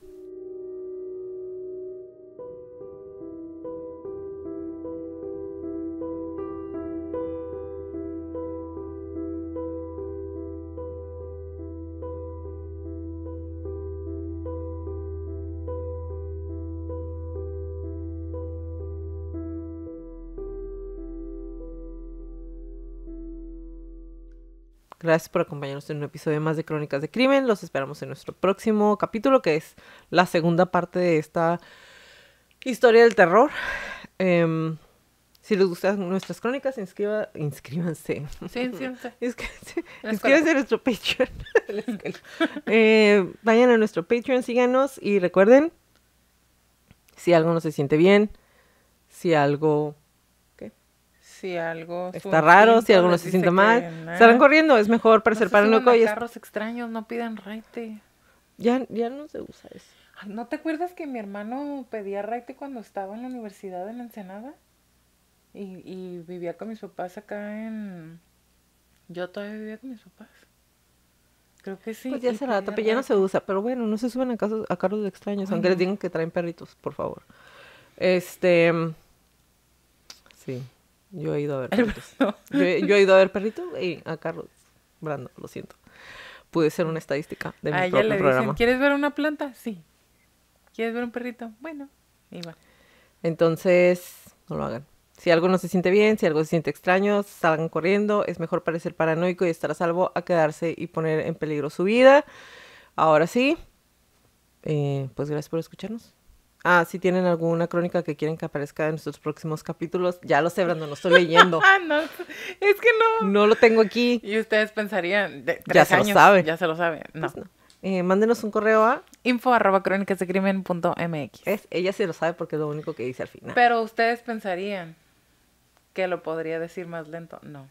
Gracias por acompañarnos en un episodio más de Crónicas de Crimen. Los esperamos en nuestro próximo capítulo, que es la segunda parte de esta historia del terror. Em, si les gustan nuestras crónicas, inscriba, inscríbanse. Sí, inscríbanse, inscríbanse a nuestro Patreon. Eh, vayan a nuestro Patreon, síganos y recuerden, si algo no se siente bien, si algo si algo está raro, si algo no se siente mal, estarán corriendo, es mejor para no ser paranoico. Los carros extraños no pidan raite. Ya, ya no se usa eso. ¿No te acuerdas que mi hermano pedía raite cuando estaba en la universidad en Ensenada? Y, y vivía con mis papás acá en... Yo todavía vivía con mis papás. Creo que sí. Pues ya será, rato, ya no se usa. Pero bueno, no se suben a, casos, a carros extraños, aunque les digan que traen perritos, por favor. Este... Sí. Yo he ido a ver perritos. yo, he ido a ver perrito y a Carlos Brando, lo siento. Pude ser una estadística de ah, ¿Quieres ver una planta? Sí. ¿Quieres ver un perrito? Bueno, igual. Entonces, no lo hagan. Si algo no se siente bien, si algo se siente extraño, salgan corriendo. Es mejor parecer paranoico y estar a salvo a quedarse y poner en peligro su vida. Ahora sí, eh, pues gracias por escucharnos. Ah, si tienen alguna crónica que quieren que aparezca en nuestros próximos capítulos, ya lo sé, Brandon, lo estoy leyendo. Ah, no, es que no. No lo tengo aquí. Y ustedes pensarían, ya se lo sabe. Ya se lo sabe. No. Pues eh, mándenos un correo a info de crimen punto mx. Es, ella se lo sabe porque es lo único que dice al final. Pero ustedes pensarían que lo podría decir más lento. No.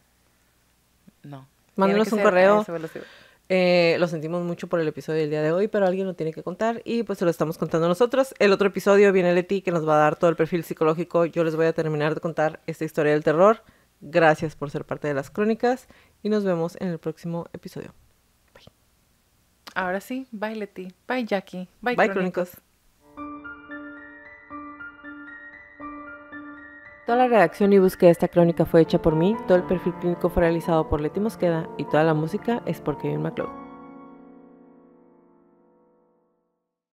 No. Mándenos un correo. Eh, lo sentimos mucho por el episodio del día de hoy, pero alguien lo tiene que contar y pues se lo estamos contando nosotros. El otro episodio viene Leti que nos va a dar todo el perfil psicológico. Yo les voy a terminar de contar esta historia del terror. Gracias por ser parte de las crónicas y nos vemos en el próximo episodio. Bye. Ahora sí, bye Leti, bye Jackie, bye, bye crónicos. Toda la redacción y búsqueda de esta crónica fue hecha por mí, todo el perfil clínico fue realizado por Leti Mosqueda y toda la música es por Kevin MacLeod.